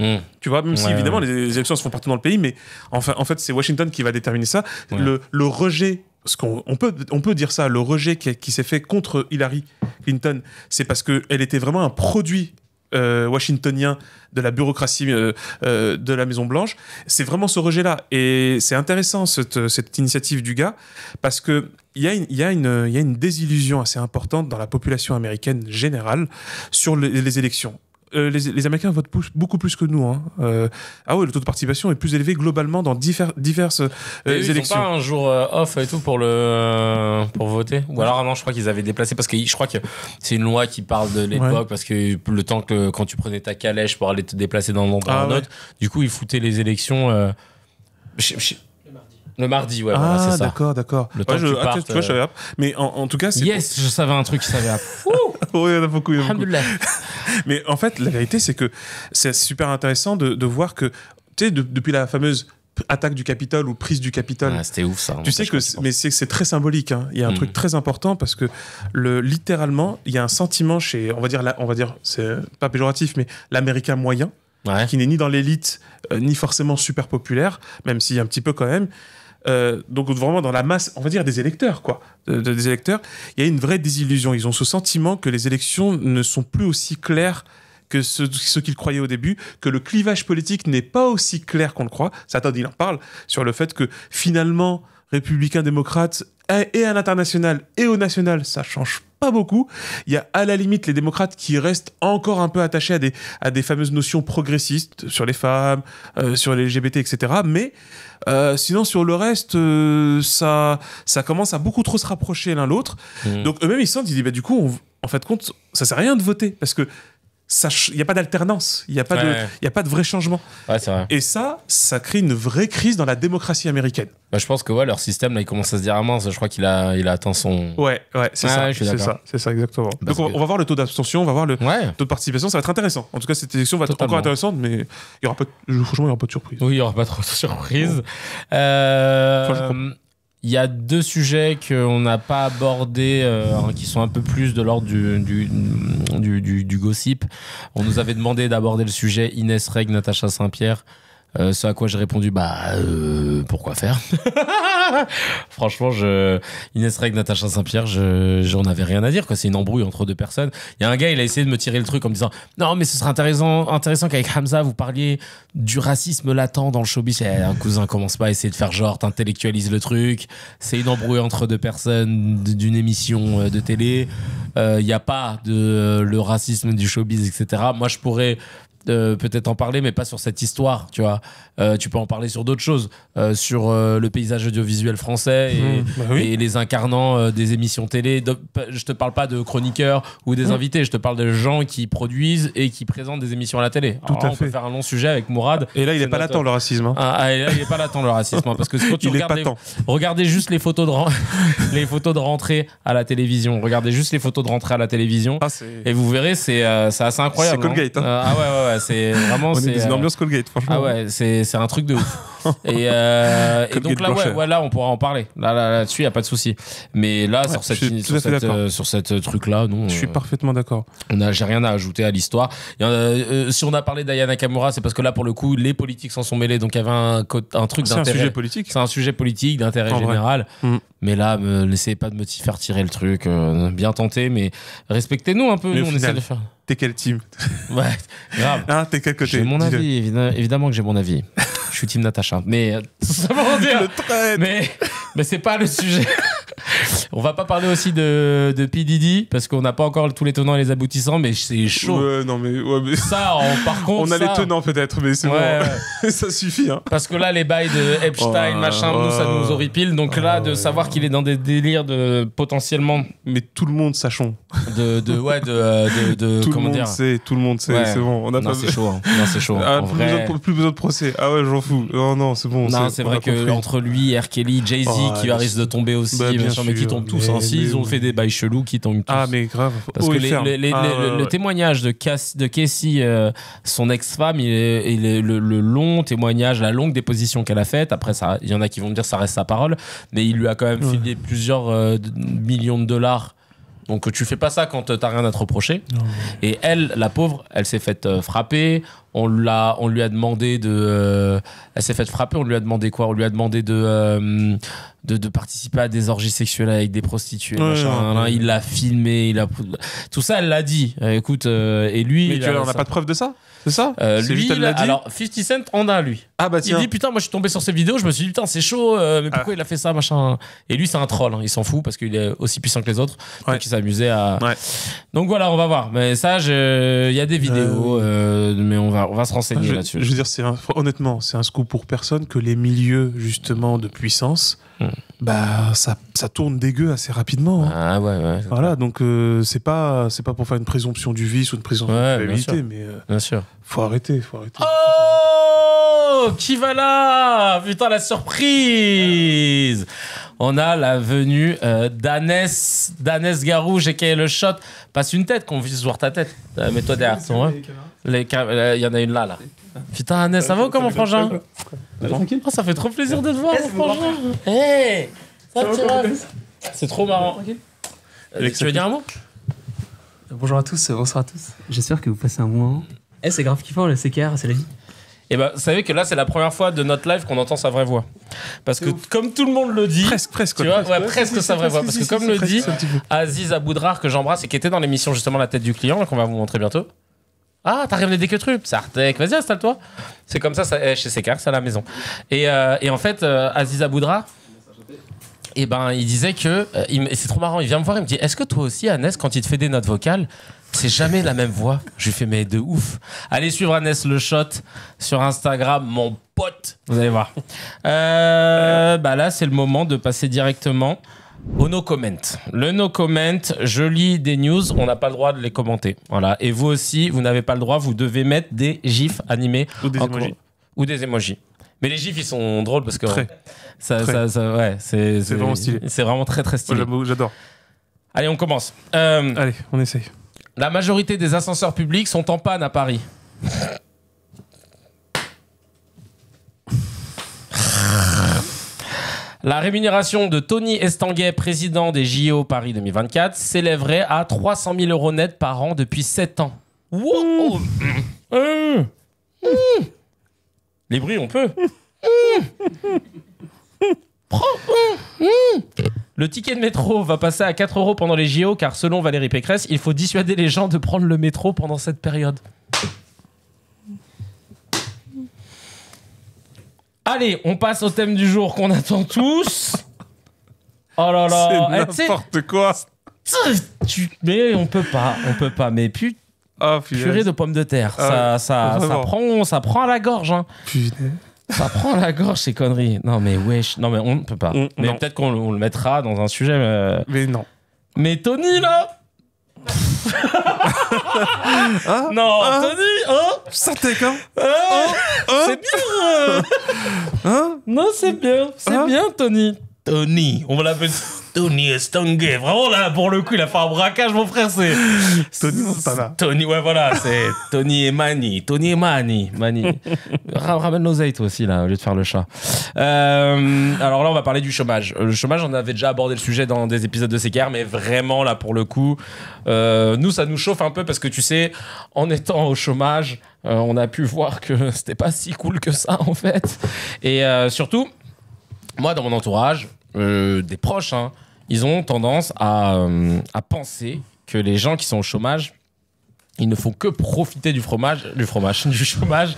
Mm. Tu vois, même si évidemment les élections se font partout dans le pays, mais en fait, c'est Washington qui va déterminer ça. Le, rejet, qu'on on peut, on peut dire ça, le rejet qui, s'est fait contre Hillary Clinton, c'est parce qu'elle était vraiment un produit euh, washingtonien de la bureaucratie euh, euh, de la Maison Blanche. C'est vraiment ce rejet-là. Et c'est intéressant cette, cette, initiative du gars parce que il y, a une, désillusion assez importante dans la population américaine générale sur les élections. Euh, les, Américains votent beaucoup plus que nous. Hein. Euh, ah ouais, le taux de participation est plus élevé globalement dans diverses élections euh, ils élections. pas un jour off et tout pour le pour voter. Ou alors avant, ah non, je crois qu'ils avaient déplacé parce que je crois que c'est une loi qui parle de l'époque parce que le temps que quand tu prenais ta calèche pour aller te déplacer dans endroit à ah un autre, du coup ils foutaient les élections. le mardi. le mardi, ouais, ah, c'est ça. D'accord, d'accord. Le temps je, tu, ah, vois, Mais en, tout cas, c'est. Yes, je savais un truc, je savais. oui, il y en a beaucoup. Mais en fait, la vérité, c'est que c'est super intéressant de, voir que, tu sais, depuis la fameuse attaque du Capitole ou prise du Capitole. c'était ouf ça. Hein. Tu sais que, mais c'est très symbolique. Hein. Il y a un mm. truc très important parce que littéralement, il y a un sentiment chez, on va dire, on va dire, c'est pas péjoratif, mais l'Américain moyen. qui n'est ni dans l'élite, euh, ni forcément super populaire, même s'il y a un petit peu quand même, euh, donc vraiment dans la masse, on va dire, des électeurs, quoi, des électeurs, il y a une vraie désillusion. Ils ont ce sentiment que les élections ne sont plus aussi claires que ce, qu'ils croyaient au début, que le clivage politique n'est pas aussi clair qu'on le croit. Satan, il en parle sur le fait que finalement, républicain-démocrate, et à l'international et au national, ça change pas beaucoup. Il y a à la limite les démocrates qui restent encore un peu attachés à des, à des fameuses notions progressistes sur les femmes, euh, sur les LGBT, etc. Mais euh, sinon, sur le reste, euh, ça, ça commence à beaucoup trop se rapprocher l'un l'autre. Mmh. Donc eux-mêmes, ils sentent, ils disent, bah, du coup, en fait, compte, ça sert à rien de voter parce que il n'y a pas d'alternance, il n'y a, pas de, Y a pas de vrai changement. Et ça, ça crée une vraie crise dans la démocratie américaine. Bah, je pense que ouais, leur système, là, il commence à se dire à ah mince, je crois qu'il a, il a atteint son. Ouais, ouais, c'est ça. c'est ça, ça, exactement. Donc on, va voir le taux d'abstention, on va voir le taux de participation, ça va être intéressant. En tout cas, cette élection va être encore intéressante, mais il y aura pas, franchement, il n'y aura pas de surprise. Oui, il n'y aura pas trop de surprise. Euh... Il y a deux sujets qu'on n'a pas abordés, euh, hein, qui sont un peu plus de l'ordre du, du, du, du gossip. On nous avait demandé d'aborder le sujet Inès Reg, Natacha Saint-Pierre. Euh, ce à quoi j'ai répondu, bah, euh, pourquoi faire Franchement, je, Inès Reg, Natacha Saint-Pierre, j'en avais rien à dire. Quoi. C'est une embrouille entre deux personnes. Il y a un gars, il a essayé de me tirer le truc en me disant Non, mais ce serait intéressant, intéressant qu'avec Hamza, vous parliez du racisme latent dans le showbiz. Eh, un cousin commence pas à essayer de faire genre, intellectualise le truc. C'est une embrouille entre deux personnes d'une émission euh, de télé. Il n'y a pas de le racisme du showbiz, etc. Moi, je pourrais euh, peut-être en parler, mais pas sur cette histoire, tu vois. Euh, tu peux en parler sur d'autres choses, euh, sur le paysage audiovisuel français et, mmh, bah les incarnants des émissions télé. je te parle pas de chroniqueurs ou des mmh. invités, je te parle de gens qui produisent et qui présentent des émissions à la télé. Tout Alors, à on fait. peut faire un long sujet avec Mourad. Et là, il est, pas latent le racisme. Hein. Ah, ah là, il est pas latent le racisme, hein, parce que quand tu il regardes, regardez juste les photos de les photos de rentrée à la télévision. Regardez juste les photos de rentrée à la télévision ah, et vous verrez, c'est assez incroyable. C'est Colgate. Hein. ah ouais. ouais c'est vraiment. On une euh, ambiance Colgate, franchement. Ah ouais, c'est un truc de ouf. et, euh, donc là, ouais, on pourra en parler. Là, là-dessus, il n'y a pas de souci. Mais là, euh, sur cette, sur cette, sur cette truc-là, non. Je suis parfaitement d'accord. On j'ai rien à ajouter à l'histoire. si on a parlé d'Ayana Kamura, c'est parce que là, pour le coup, les politiques s'en sont mêlés, donc il y avait un, un truc d'intérêt. C'est un sujet politique. C'est un sujet politique d'intérêt général. Mm. Mais là, n'essayez pas de me faire tirer le truc. bien tenté, mais respectez-nous un peu. nous, on essaie de faire. T'es quel team Ouais, grave. Hein, t'es quel côté J'ai mon avis, évidemment, que j'ai mon avis. Je suis team Natacha. Hein. Mais. Euh, ça mais, mais c'est pas le sujet. On va pas parler aussi de, de P. parce qu'on n'a pas encore tous les tenants et les aboutissants, mais c'est chaud. non, mais, Ça, on, par contre. On a les tenants peut-être, mais c'est bon. ça suffit. Hein. Parce que là, les bails de Epstein, oh, machin, nous, ça nous oh. horripile. Donc là, de oh, savoir qu'il est dans des délires de potentiellement. Mais tout le monde, sachant De, de ouais, de. Euh, tout comment dire. sait, tout le monde sait, c'est bon. On a non, c'est chaud. Hein. Non, c'est chaud. Hein, ah, plus, besoin de, procès. Ah ouais, j'en fous. Non, non, c'est bon. c'est vrai que entre lui, R. Kelly, Jay-Z qui risque de tomber aussi. Bah, bien, mais qui tombent tous. Hein. ils ont fait des bails chelous, qui tombent ah, tous. Ah, mais grave. Parce que ah, le, témoignage de, Cass, de Casey, euh, son ex-femme, il est, le, long témoignage, la longue déposition qu'elle a faite, après, il y en a qui vont me dire ça reste sa parole, mais il lui a quand même filé plusieurs euh, millions de dollars. Donc tu fais pas ça quand euh, t'as rien à te reprocher. Et elle, la pauvre, elle s'est faite frapper on l'a on lui a demandé de euh, elle s'est faite frapper on lui a demandé quoi on lui a demandé de, euh, de, participer à des orgies sexuelles avec des prostituées il l'a filmé il a tout ça elle l'a dit euh, écoute et lui mais on n'a pas de preuve de ça c'est ça lui, a, alors 50 Cent en a lui ah bah il dit putain moi je suis tombé sur ces vidéos je me suis dit putain c'est chaud mais pourquoi ah. il a fait ça machin et lui c'est un troll hein, il s'en fout parce qu'il est aussi puissant que les autres donc il s'amusait à donc voilà on va voir mais ça il y a des vidéos mais on va on va se renseigner là-dessus. Je veux dire, c'est honnêtement, c'est un scoop pour personne que les milieux justement de puissance, hmm. bah ça, ça, tourne dégueu assez rapidement. Hein. Ah ouais, ouais. Voilà, donc euh, c'est pas c'est pas pour faire une présomption du vice ou une présomption de culpabilité, mais euh, bien sûr. faut arrêter, faut arrêter. Oh, qui va là Putain la surprise on a la venue euh, d'Anès, d'Anès, Garou, GK Le Shot. Passe une tête, qu'on vise voir ta tête. Mets-toi derrière ton. Hein. Euh, il y en a une là, là. Putain, ça va ou comment, frangin ah, Ça fait trop plaisir de te voir, mon frangin. Eh, ça, C'est trop marrant. Euh, tu veux dire un mot Bonjour à tous, bonsoir à tous. J'espère que vous passez un bon moment. Eh, c'est grave kiffant le CKR, c'est la vie. Eh ben, vous savez que là, c'est la première fois de notre live qu'on entend sa vraie voix. Parce que, comme tout le monde le dit, Presque, presque. tu vois, presque sa vraie voix. Parce que, comme le dit Aziz Aboudrar, que j'embrasse et qui était dans l'émission justement La tête du client, qu'on va vous montrer bientôt, ah, t'as ramené des que trucs, Sartek, vas-y, installe-toi. C'est comme ça, ça eh, chez Sécar, c'est à la maison. Et, euh, en fait, euh, Aziz Aboudra, et eh ben, il disait que. Euh, c'est trop marrant, il vient me voir, il me dit Est-ce que toi aussi, Annès, quand il te fait des notes vocales, c'est jamais la même voix Je lui fais Mais de ouf Allez suivre Annès Le Shot sur Instagram, mon pote Vous allez voir. bah là, c'est le moment de passer directement au no comment. Le no comment, je lis des news, on n'a pas le droit de les commenter. Voilà. Et vous aussi, vous n'avez pas le droit, vous devez mettre des gifs animés. Ou des emojis. Ou des emojis. Mais les gifs, ils sont drôles parce que. Ça, ouais, c'est, vraiment stylé. C'est vraiment très, très stylé. j'adore. Allez, on commence. Euh, Allez, on essaye. La majorité des ascenseurs publics sont en panne à Paris. La rémunération de Tony Estanguet, président des JO Paris 2024, s'élèverait à 300 000 euros net par an depuis 7 ans. Mmh. Oh. Mmh. Mmh. Les bruits, on peut. Le ticket de métro va passer à 4 euros pendant les JO car selon Valérie Pécresse, il faut dissuader les gens de prendre le métro pendant cette période. Allez, on passe au thème du jour qu'on attend tous. Oh là là, c'est eh, n'importe quoi. Mais on peut pas, on peut pas. Mais putain. Ah, purée de pommes de terre, ah, ça, ça, ça, prend, ça prend à la gorge. Hein. Putain. Ça prend la gorge ces conneries. Non mais wesh, non mais on ne peut pas. Mm, mais peut-être qu'on le mettra dans un sujet. Euh. mais non. Mais Tony là. Hein non, Tony, hein, hein quand hein C'est bien euh Non, c'est bien, c'est bien, Tony. Tony, on va l'appeler Tony Estanguet. Vraiment là, pour le coup, il a fait un braquage, mon frère, c'est Tony Montana. Tony, ouais, voilà, c'est Tony et Manny, Tony et Manny, Manny. Ramène nos toi aussi là, au lieu de faire le chat. Euh, alors là, on va parler du chômage. Le chômage, on avait déjà abordé le sujet dans des épisodes de guerres, mais vraiment là, pour le coup, euh, nous, ça nous chauffe un peu parce que tu sais, en étant au chômage, euh, on a pu voir que c'était pas si cool que ça en fait, et surtout moi, dans mon entourage, euh, des proches, hein, ils ont tendance euh, à, penser que les gens qui sont au chômage, ils ne font que profiter du fromage, du fromage, du chômage,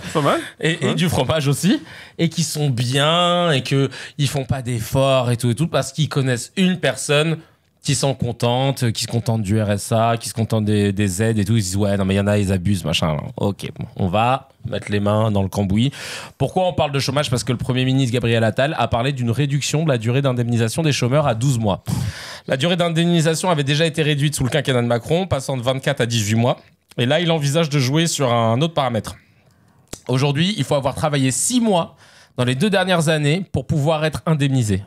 et, du fromage aussi, et qui sont bien et que ne font pas d'efforts et tout et tout parce qu'ils connaissent une personne qui s'en contentent, euh, qui se contentent du RSA, qui se contentent des, aides et tout. Ils disent ouais, non mais il y en a, ils abusent, machin. Ok, on va mettre les mains dans le cambouis. Pourquoi on parle de chômage Parce que le Premier ministre Gabriel Attal a parlé d'une réduction de la durée d'indemnisation des chômeurs à 12 mois. La durée d'indemnisation avait déjà été réduite sous le quinquennat de Macron, passant de 24 à 18 mois. Et là, il envisage de jouer sur un autre paramètre. Aujourd'hui, il faut avoir travaillé 6 mois dans les deux dernières années pour pouvoir être indemnisé.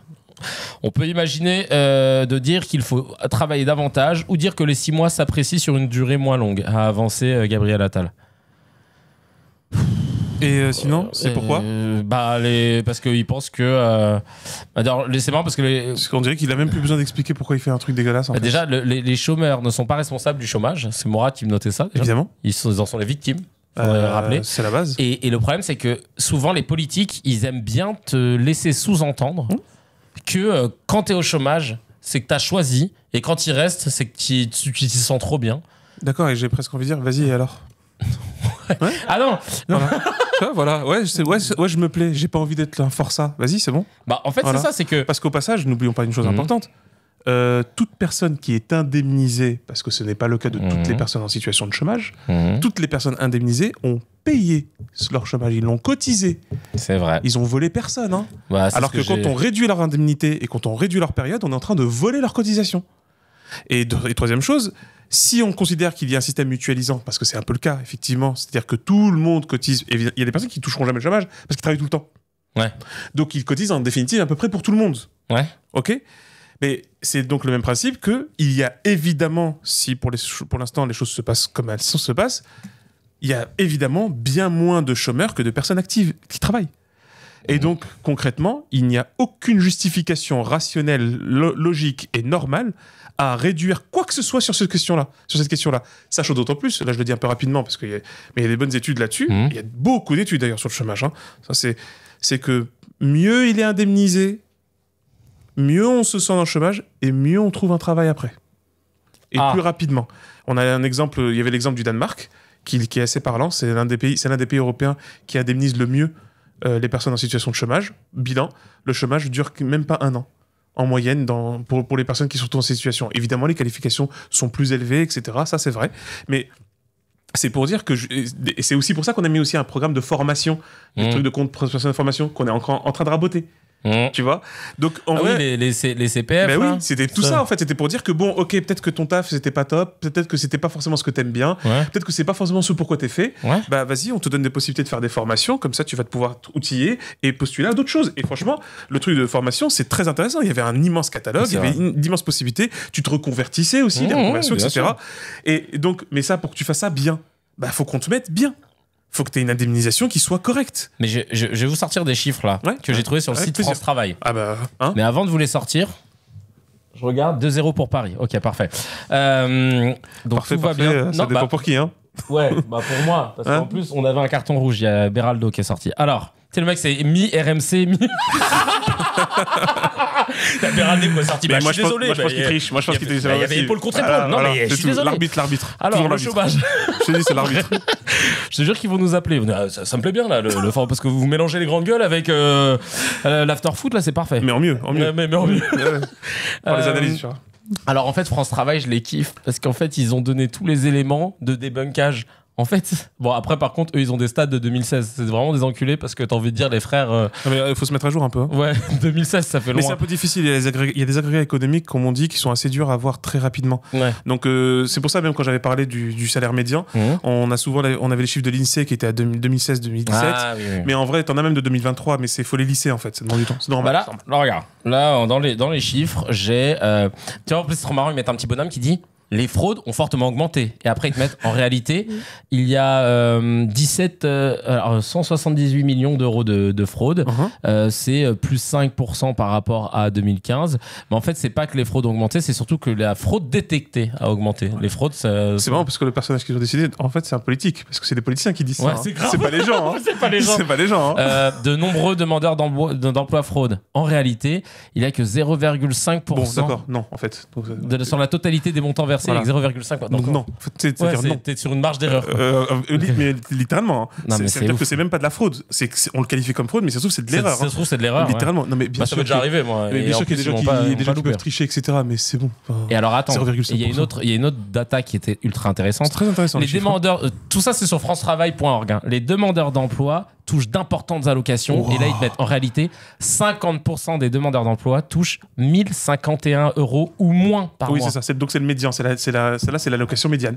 On peut imaginer euh, de dire qu'il faut travailler davantage ou dire que les six mois s'apprécient sur une durée moins longue, a avancé euh, Gabriel Attal. Et euh, sinon, c'est pourquoi Bah les, parce qu'il pense que. Alors c'est marrant parce que. Les... qu'on dirait qu'il a même plus besoin d'expliquer pourquoi il fait un truc dégueulasse. Bah, déjà, les, chômeurs ne sont pas responsables du chômage. C'est Morat qui me notait ça. Évidemment. Ils, en sont les victimes. Rappeler. c'est la base. Et, le problème, c'est que souvent, les politiques, ils aiment bien te laisser sous-entendre. Mmh que euh, quand tu es au chômage, c'est que tu as choisi, et quand il reste, c'est que tu t'y sens trop bien. D'accord, et j'ai presque envie de dire, vas-y, alors Ah non, Voilà. Ouais, ouais, ouais, je me plais, j'ai pas envie d'être un forçat. Vas-y, c'est bon. Bah, en fait, c'est ça, c'est que. Parce qu'au passage, n'oublions pas une chose mhm. importante. Euh, toute personne qui est indemnisée, parce que ce n'est pas le cas de mhm. toutes les personnes en situation de chômage, mhm. toutes les personnes indemnisées ont payé leur chômage, ils l'ont cotisé. C'est vrai. Ils ont volé personne. Hein. Bah, Alors que, quand on réduit leur indemnité et quand on réduit leur période, on est en train de voler leur cotisation. Et, troisième chose, si on considère qu'il y a un système mutualisant, parce que c'est un peu le cas, effectivement, c'est-à-dire que tout le monde cotise, il y a des personnes qui toucheront jamais le chômage parce qu'ils travaillent tout le temps. Ouais. Donc ils cotisent en définitive à peu près pour tout le monde. Ouais. Ok mais c'est donc le même principe que il y a évidemment, si pour l'instant les, pour les choses se passent comme elles se passent, il y a évidemment bien moins de chômeurs que de personnes actives qui travaillent. Et mmh. donc, concrètement, il n'y a aucune justification rationnelle, logique et normale à réduire quoi que ce soit sur cette question-là. Sur cette question-là. Sachant d'autant plus, là je le dis un peu rapidement, parce qu'il y, mais il y a des bonnes études là-dessus, mmh. il y a beaucoup d'études d'ailleurs sur le chômage. Hein. C'est que mieux il est indemnisé, mieux on se sent dans le chômage, et mieux on trouve un travail après. Et ah. plus rapidement. On a un exemple, il y avait l'exemple du Danemark qui, est assez parlant. C'est l'un des, pays, l'un des pays européens qui indemnisent le mieux euh, les personnes en situation de chômage. Bilan, le chômage dure même pas un an en moyenne dans, pour, les personnes qui sont en situation. Évidemment, les qualifications sont plus élevées, etc. Ça, c'est vrai. Mais c'est pour dire que c'est aussi pour ça qu'on a mis aussi un programme de formation, des mmh. trucs de compte de formation qu'on est en, en train de raboter. Mm. Tu vois Donc en ah vrai, les, les, CPF. Mais oui, hein. c'était tout ça. en fait. C'était pour dire que bon, ok, peut-être que ton taf c'était pas top, peut-être que c'était pas forcément ce que t'aimes bien, peut-être que c'est pas forcément ce pourquoi t'es fait. Bah vas-y, on te donne des possibilités de faire des formations, comme ça tu vas te pouvoir outiller et postuler à d'autres choses. Et franchement, le truc de formation c'est très intéressant. Il y avait un immense catalogue, il y avait immense possibilité Tu te reconvertissais aussi, des mmh, etc. Et donc, mais ça pour que tu fasses ça bien, bah faut qu'on te mette bien faut que tu aies une indemnisation qui soit correcte. Mais je, vais vous sortir des chiffres là, que j'ai trouvé sur le site France Travail. Ah bah, hein Mais avant de vous les sortir, je regarde 2-0 pour Paris. Ok, parfait. Euh, donc tout va bien. ça dépend bah, pour qui, hein Ouais, bah pour moi. Parce hein qu'en plus, on avait un carton rouge. Il y a Beraldo qui est sorti. Alors, tu le mec, c'est mi-RMC, mi. -RMC, mi rmc la pérade des sortie. Bah, moi, je suis désolé. moi, je pense bah, qu'il triche. Moi, je pense qu'il triche. Il y avait épaule contre épaule. Ah, non, mais euh, je suis L'arbitre, l'arbitre. Alors, le chômage. Je te dis, c'est l'arbitre. Je te jure qu'ils vont nous appeler. Ah, ça, me plaît bien, là, le, fort. parce que vous mélangez les grandes gueules avec euh, euh, l'after foot là, c'est parfait. Mais en mieux, Mais, en mieux. Pour les analyses, Alors en fait, France Travail, je les kiffe parce qu'en fait, ils ont donné tous les éléments de débunkage en fait, bon après par contre, eux ils ont des stades de 2016. C'est vraiment des enculés parce que t'as envie de dire les frères. Euh, mais il euh, faut se mettre à jour un peu. Hein. Ouais, 2016 ça fait loin. Mais c'est un peu difficile. Il y, a des agrégés agrégats économiques, comme on dit, qui sont assez durs à voir très rapidement. Ouais. Donc euh, c'est pour ça même quand j'avais parlé du, salaire médian, mmh. on a souvent on avait les chiffres de l'Insee qui étaient à 2016-2017. Ah, mais en vrai, t'en as même de 2023, mais c'est faut les lycées en fait. Ça demande du temps. C'est normal. Bah là, regarde, là dans les dans les chiffres, j'ai. Tiens, en plus c'est trop marrant, ils mettent un petit bonhomme qui dit les fraudes ont fortement augmenté. Et après, ils te mettent en réalité, il y a 17, euh, 178 euh, millions d'euros de, fraude. Uh-huh. Euh, c'est plus 5% par rapport à 2015. Mais en fait, c'est pas que les fraudes ont augmenté, c'est surtout que la fraude détectée a augmenté. Les fraudes, C'est marrant parce que le personnage qu'ils ont décidé, en fait, c'est un politique. Parce que c'est des politiciens qui disent ça. Hein. C'est pas les gens. Hein. c'est pas les gens. Hein. de nombreux demandeurs d'emploi fraude. En réalité, il n'y a que 0,5%. Bon, d'accord, non, en fait. sur la totalité des montants c'est avec 0,5. Donc, non, euh, c'est sur une marge d'erreur. Euh, euh, mais littéralement, hein. c'est-à-dire que c'est même pas de la fraude. C'est on le qualifie comme fraude, mais ça se trouve c'est de l'erreur. Ça se trouve c'est de l'erreur. Littéralement. Non, mais bah, bien ça peut déjà arriver moi. Mais bien sûr qu'il y a des gens qui, des qui peuvent tricher, etc. Mais c'est bon. Et alors attends, il y a une autre, il y a une autre data qui était ultra intéressante. Très intéressant. Les hein. demandeurs, tout ça c'est sur francetravail.org. Hein. Les demandeurs d'emploi touchent d'importantes allocations. Et là, ils mettent en réalité 50% des demandeurs d'emploi touchent 1051 euros ou moins par mois. Oui, c'est ça. Donc c'est le médian. celle-là, c'est l'allocation médiane.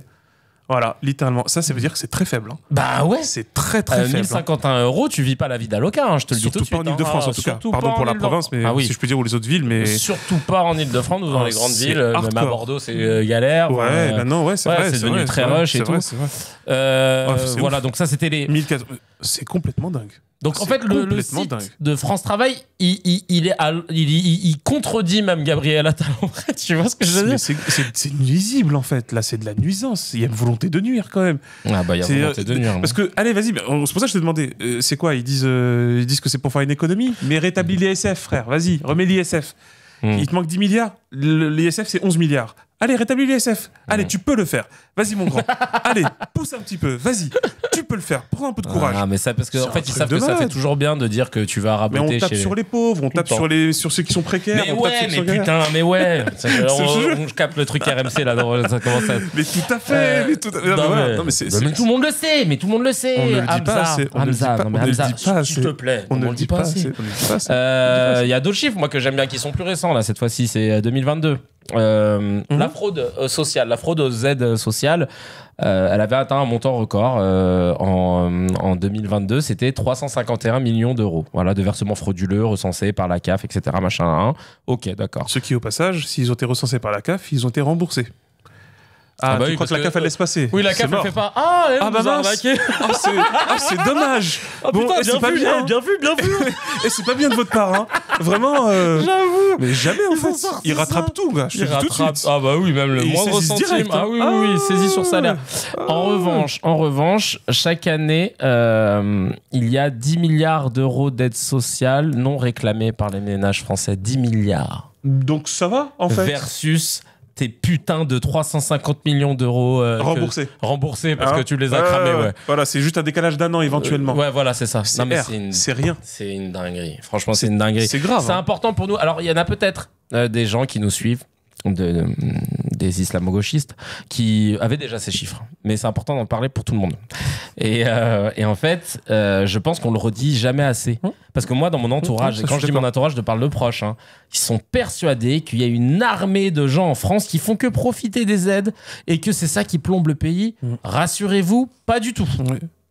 Voilà, littéralement. Ça, ça veut dire que c'est très faible. Hein. Bah ouais. C'est très très euh, faible. 1051 hein. euros, tu vis pas la vie d'Aloca, hein, je te le dis tout de suite. Surtout pas en Ile-de-France, hein. en tout cas. Pardon pour la province, mais ah oui. si je peux dire, ou les autres villes. mais Surtout pas en Ile-de-France ou dans ah, les grandes villes. Euh, même à Bordeaux, c'est euh, galère. Ouais, euh... Bah non, ouais, c'est vrai. C'est devenu très rush et tout. vrai, oh, Voilà, donc ça, c'était les. C'est complètement dingue. Donc en fait, le, site de France Travail, il, il, est il, contredit même Gabriel Attal. tu vois ce que je veux dire C'est nuisible en fait. Là, c'est de la nuisance. Il y a une volonté de nuire quand même. Ah bah il y a volonté de euh, nuire. Parce que allez, vas-y. Bah, c'est pour ça que je te demandais euh, c'est quoi Ils disent, euh, ils disent que c'est pour faire une économie. Mais rétablis mm. l'ISF, frère. Vas-y, remets l'ISF. Mm. Il te manque 10 milliards. L'ISF, c'est 11 milliards. Allez, rétablis l'ISF Allez, tu peux le faire. Vas-y, mon grand. Allez, pousse un petit peu. Vas-y, tu peux le faire. Prends un peu de ah, courage. Ah, mais ça, parce qu'en en fait, ils savent que ça fait toujours bien de dire que tu vas raboter. Mais on tape sur les pauvres, on tape sur, les, sur ceux qui sont précaires. Mais ouais, mais, putain, mais ouais. on, on, capte le truc RMC là. ça commence Mais tout à fait. mais tout, à... Non, mais, tout le monde le sait. Mais tout le monde le sait. On ne le dit pas On ne le dit pas S'il te On ne le dit pas Il y a d'autres chiffres, moi, que j'aime bien qui sont plus récents là. Cette fois-ci, c'est 2022. Euh, euh, mhm. La fraude euh, sociale, la fraude aux aides sociales, euh, elle avait atteint un montant record en, 2022. C'était 351 millions d'euros. Voilà, de versements frauduleux recensés par la CAF, etc. Machin. Hein. Ok, d'accord. Ce qui, au passage, s'ils ont été recensés par la CAF, ils ont été remboursés. Ah, ah, bah tu crois que la CAF elle laisse euh, passer Oui, la CAF elle fait pas. Ah, elle ah bah nous a arnaqué. Ah, c'est ah, dommage. Ah, putain, hein, bien, vu, bien. vu, bien vu, et c'est pas bien de votre part, hein. Vraiment. Euh, J'avoue. Mais jamais en fait. Ils rattrapent tout, gars. Je rattrape... tout Ah bah oui, même le moindre centime. Ah oui, oui, oui, saisie sur salaire. Ah. En revanche, en revanche, chaque année, euh, il y a 10 milliards d'euros d'aide sociale non réclamée par les ménages français. 10 milliards. Donc ça va en fait. Versus tes putains de 350 millions d'euros euh, remboursés. remboursés parce hein que tu les as cramés. Ouais. Voilà, c'est juste un décalage d'un an éventuellement. Euh, ouais, voilà, c'est ça. C'est rien. C'est une dinguerie. Franchement, c'est une dinguerie. C'est grave. C'est hein. important pour nous. Alors, il y en a peut-être euh, des gens qui nous suivent de, des islamo qui avaient déjà ces chiffres. Mais c'est important d'en parler pour tout le monde. Et, euh, en fait, euh, je pense qu'on le redit jamais assez. Mmh. Parce que moi, dans mon mmh. entourage, mmh. et quand je dis mon entourage, je parle de proches, hein, ils sont persuadés qu'il y a une armée de gens en France qui font que profiter des aides et que c'est ça qui plombe le pays. Rassurez-vous, pas du tout.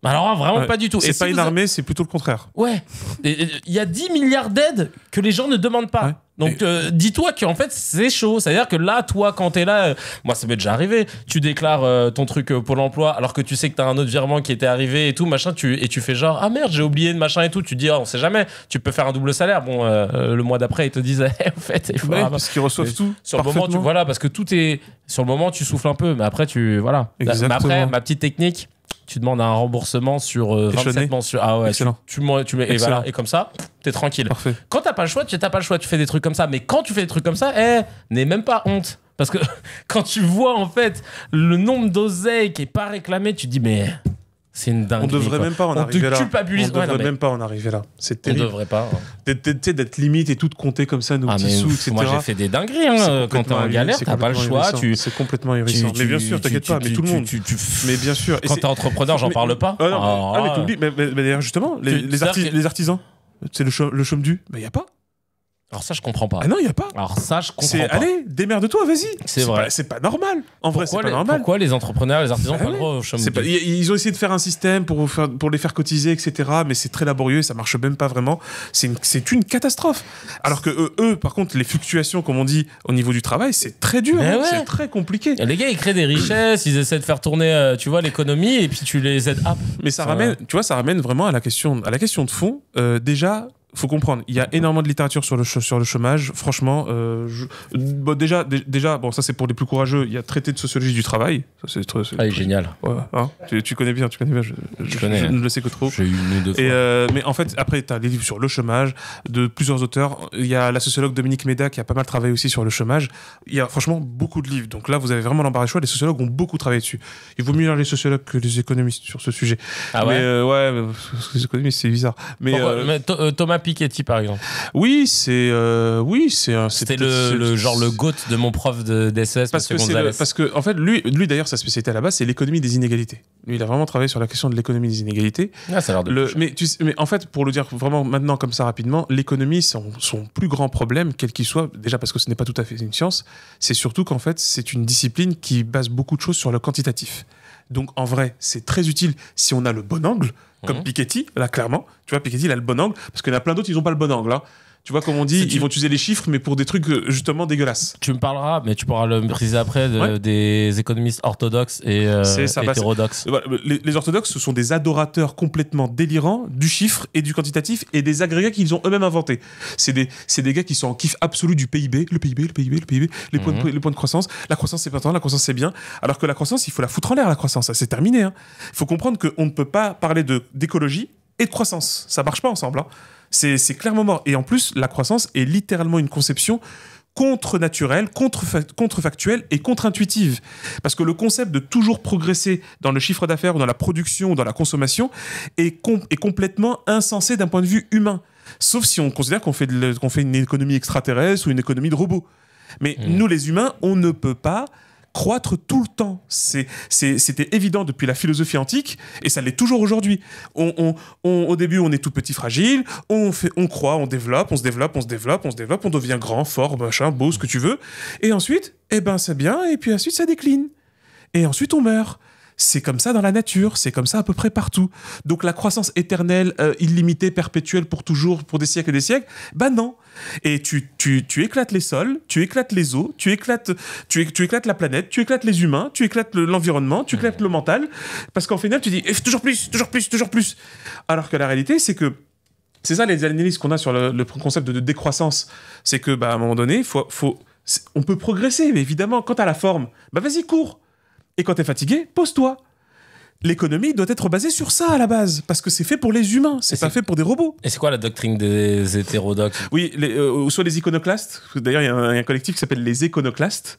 Bah alors vraiment pas du tout. C'est pas une armée, c'est plutôt le contraire. Ouais. Il y a 10 milliards d'aides que les gens ne demandent pas. Donc euh, dis-toi qu'en fait c'est chaud, c'est-à-dire que là toi quand t'es là, euh, moi ça m'est déjà arrivé, tu déclares euh, ton truc Pôle Emploi alors que tu sais que t'as un autre virement qui était arrivé et tout machin, tu et tu fais genre ah merde j'ai oublié de machin et tout, tu dis oh, on sait jamais, tu peux faire un double salaire, bon le mois d'après ils te disent eh, en fait il parce qu'ils reçoivent tout sur le moment tu voilà parce que tout est sur le moment tu souffles un peu mais après tu voilà bah, après ma petite technique tu demandes un remboursement sur 27 euh, Ah ouais, tu, mets, et, comme ça, t'es tranquille. Parfait. Quand t'as pas le choix, tu t'as pas le choix, tu fais des trucs comme ça. Mais quand tu fais des trucs comme ça, eh, n'aie même pas honte. Parce que quand tu vois en fait le nombre d'oseilles qui est pas réclamé, tu te dis mais c'est une dinguerie. On devrait même pas en arriver là. On ne devrait même pas en arriver là. C'est terrible. On devrait pas. Hein. D'être limite et tout compter comme ça, nos ah, petits sous, etc. Moi, j'ai fait des dingueries. Hein, quand t'es en galère, t'as pas le choix. Tu... C'est complètement hérissant. Mais bien sûr, t'inquiète pas, mais tout le monde. Mais bien sûr. Quand t'es entrepreneur, j'en parle pas. Ah, oh. ah, mais t'oublies. Mais d'ailleurs, justement, les artisans, c'est le chôme du. Mais y a pas. Alors ça, je comprends pas. Ah non, il n'y a pas. Alors ça, je comprends pas. Allez, démerde-toi, vas-y. C'est vrai. C'est pas normal. En vrai, c'est pas normal. Pourquoi les entrepreneurs, les artisans, pas chômage Ils ont essayé de faire un système pour, faire, pour les faire cotiser, etc. Mais c'est très laborieux, ça marche même pas vraiment. C'est une, catastrophe. Alors que eux, par contre, les fluctuations, comme on dit, au niveau du travail, c'est très dur. Hein. C'est très compliqué. les gars, ils créent des richesses, ils essaient de faire tourner, euh, tu vois, l'économie, et puis tu les aides. à... Mais ça, ramène, tu vois, ça ramène vraiment à la question, à la question de fond. Euh, déjà, faut comprendre, il y a énormément de littérature sur le, sur le chômage. Franchement, euh, déjà, déjà, bon, ça c'est pour les plus courageux, il y a traité de sociologie du travail. Ça, c'est, ah, génial. Hein. tu, connais bien, tu connais bien, je, hein. ne le sais que trop. Euh, mais en fait, après, tu as les livres sur le chômage de plusieurs auteurs. Il y a la sociologue Dominique Méda qui a pas mal travaillé aussi sur le chômage. Il y a franchement beaucoup de livres. Donc là, vous avez vraiment l'embarras du choix. Les sociologues ont beaucoup travaillé dessus. Il vaut mieux les sociologues que les économistes sur ce sujet. Ah ouais euh, Ouais, les économistes, c'est bizarre. Mais, Thomas Piketty, par exemple. Oui, c'est. Euh, oui, c'est. C'était le, genre le de mon prof de DSS, parce que en fait, lui, lui d'ailleurs, sa spécialité à la base, c'est l'économie des inégalités. il a vraiment travaillé sur la question de l'économie des inégalités. Ah, mais, en fait, pour le dire vraiment maintenant, comme ça rapidement, l'économie, son, son plus grand problème, quel qu'il soit, déjà parce que ce n'est pas tout à fait une science, c'est surtout qu'en fait, c'est une discipline qui base beaucoup de choses sur le quantitatif. Donc en vrai, c'est très utile si on a le bon angle, comme mmh. Piketty, là clairement. Tu vois, Piketty, il a le bon angle, parce qu'il y en a plein d'autres, ils n'ont pas le bon angle. Hein. Tu vois, comme on dit, ils vont utiliser les chiffres, mais pour des trucs euh, justement dégueulasses. Tu me parleras, mais tu pourras le préciser après, des économistes orthodoxes et euh, bah, hétérodoxes. Euh, les, orthodoxes, ce sont des adorateurs complètement délirants du chiffre et du quantitatif et des agrégats qu'ils ont eux-mêmes inventés. C'est des, des gars qui sont en kiff absolu du PIB, le PIB, le PIB, le PIB, les, points, de, mhm. de croissance. La croissance, c'est important, la croissance, c'est bien. Alors que la croissance, il faut la foutre en l'air, la croissance. C'est terminé. Hein. Il faut comprendre qu'on ne peut pas parler d'écologie et de croissance. Ça marche pas ensemble. Hein. C'est clairement mort. Et en plus, la croissance est littéralement une conception contre-naturelle, contre-factuelle et contre-intuitive. Parce que le concept de toujours progresser dans le chiffre d'affaires ou dans la production ou dans la consommation est, complètement insensé d'un point de vue humain. Sauf si on considère qu'on fait, une économie extraterrestre ou une économie de robots. Mais mmh. nous, les humains, on ne peut pas croître tout le temps. C'était évident depuis la philosophie antique et ça l'est toujours aujourd'hui. au début, on est tout petit, fragile, on, fait, on croit, on développe, on se développe, on se développe, on se développe, on devient grand, fort, machin, beau, ce que tu veux. Et ensuite, eh ben, c'est bien, et puis ensuite, ça décline. Et ensuite, on meurt. C'est comme ça dans la nature, c'est comme ça à peu près partout. Donc la croissance éternelle, euh, illimitée, perpétuelle pour toujours, pour des siècles et des siècles, bah non. Et tu, tu, éclates les sols, tu éclates les eaux, tu éclates, tu, éclates la planète, tu éclates les humains, tu éclates l'environnement, tu éclates le mental, parce qu'en final tu dis eh, toujours plus, toujours plus, toujours plus. Alors que la réalité c'est que c'est ça les analyses qu'on a sur le, concept de, décroissance, c'est que bah, à un moment donné, faut, faut, on peut progresser, mais évidemment, quant à la forme, bah vas-y, cours. Et quand tu fatigué, pose-toi. L'économie doit être basée sur ça à la base, parce que c'est fait pour les humains, c'est pas fait pour des robots. Et c'est quoi la doctrine des hétérodoxes Oui, euh, ou soit les iconoclastes, d'ailleurs il y, a un collectif qui s'appelle les éconoclastes,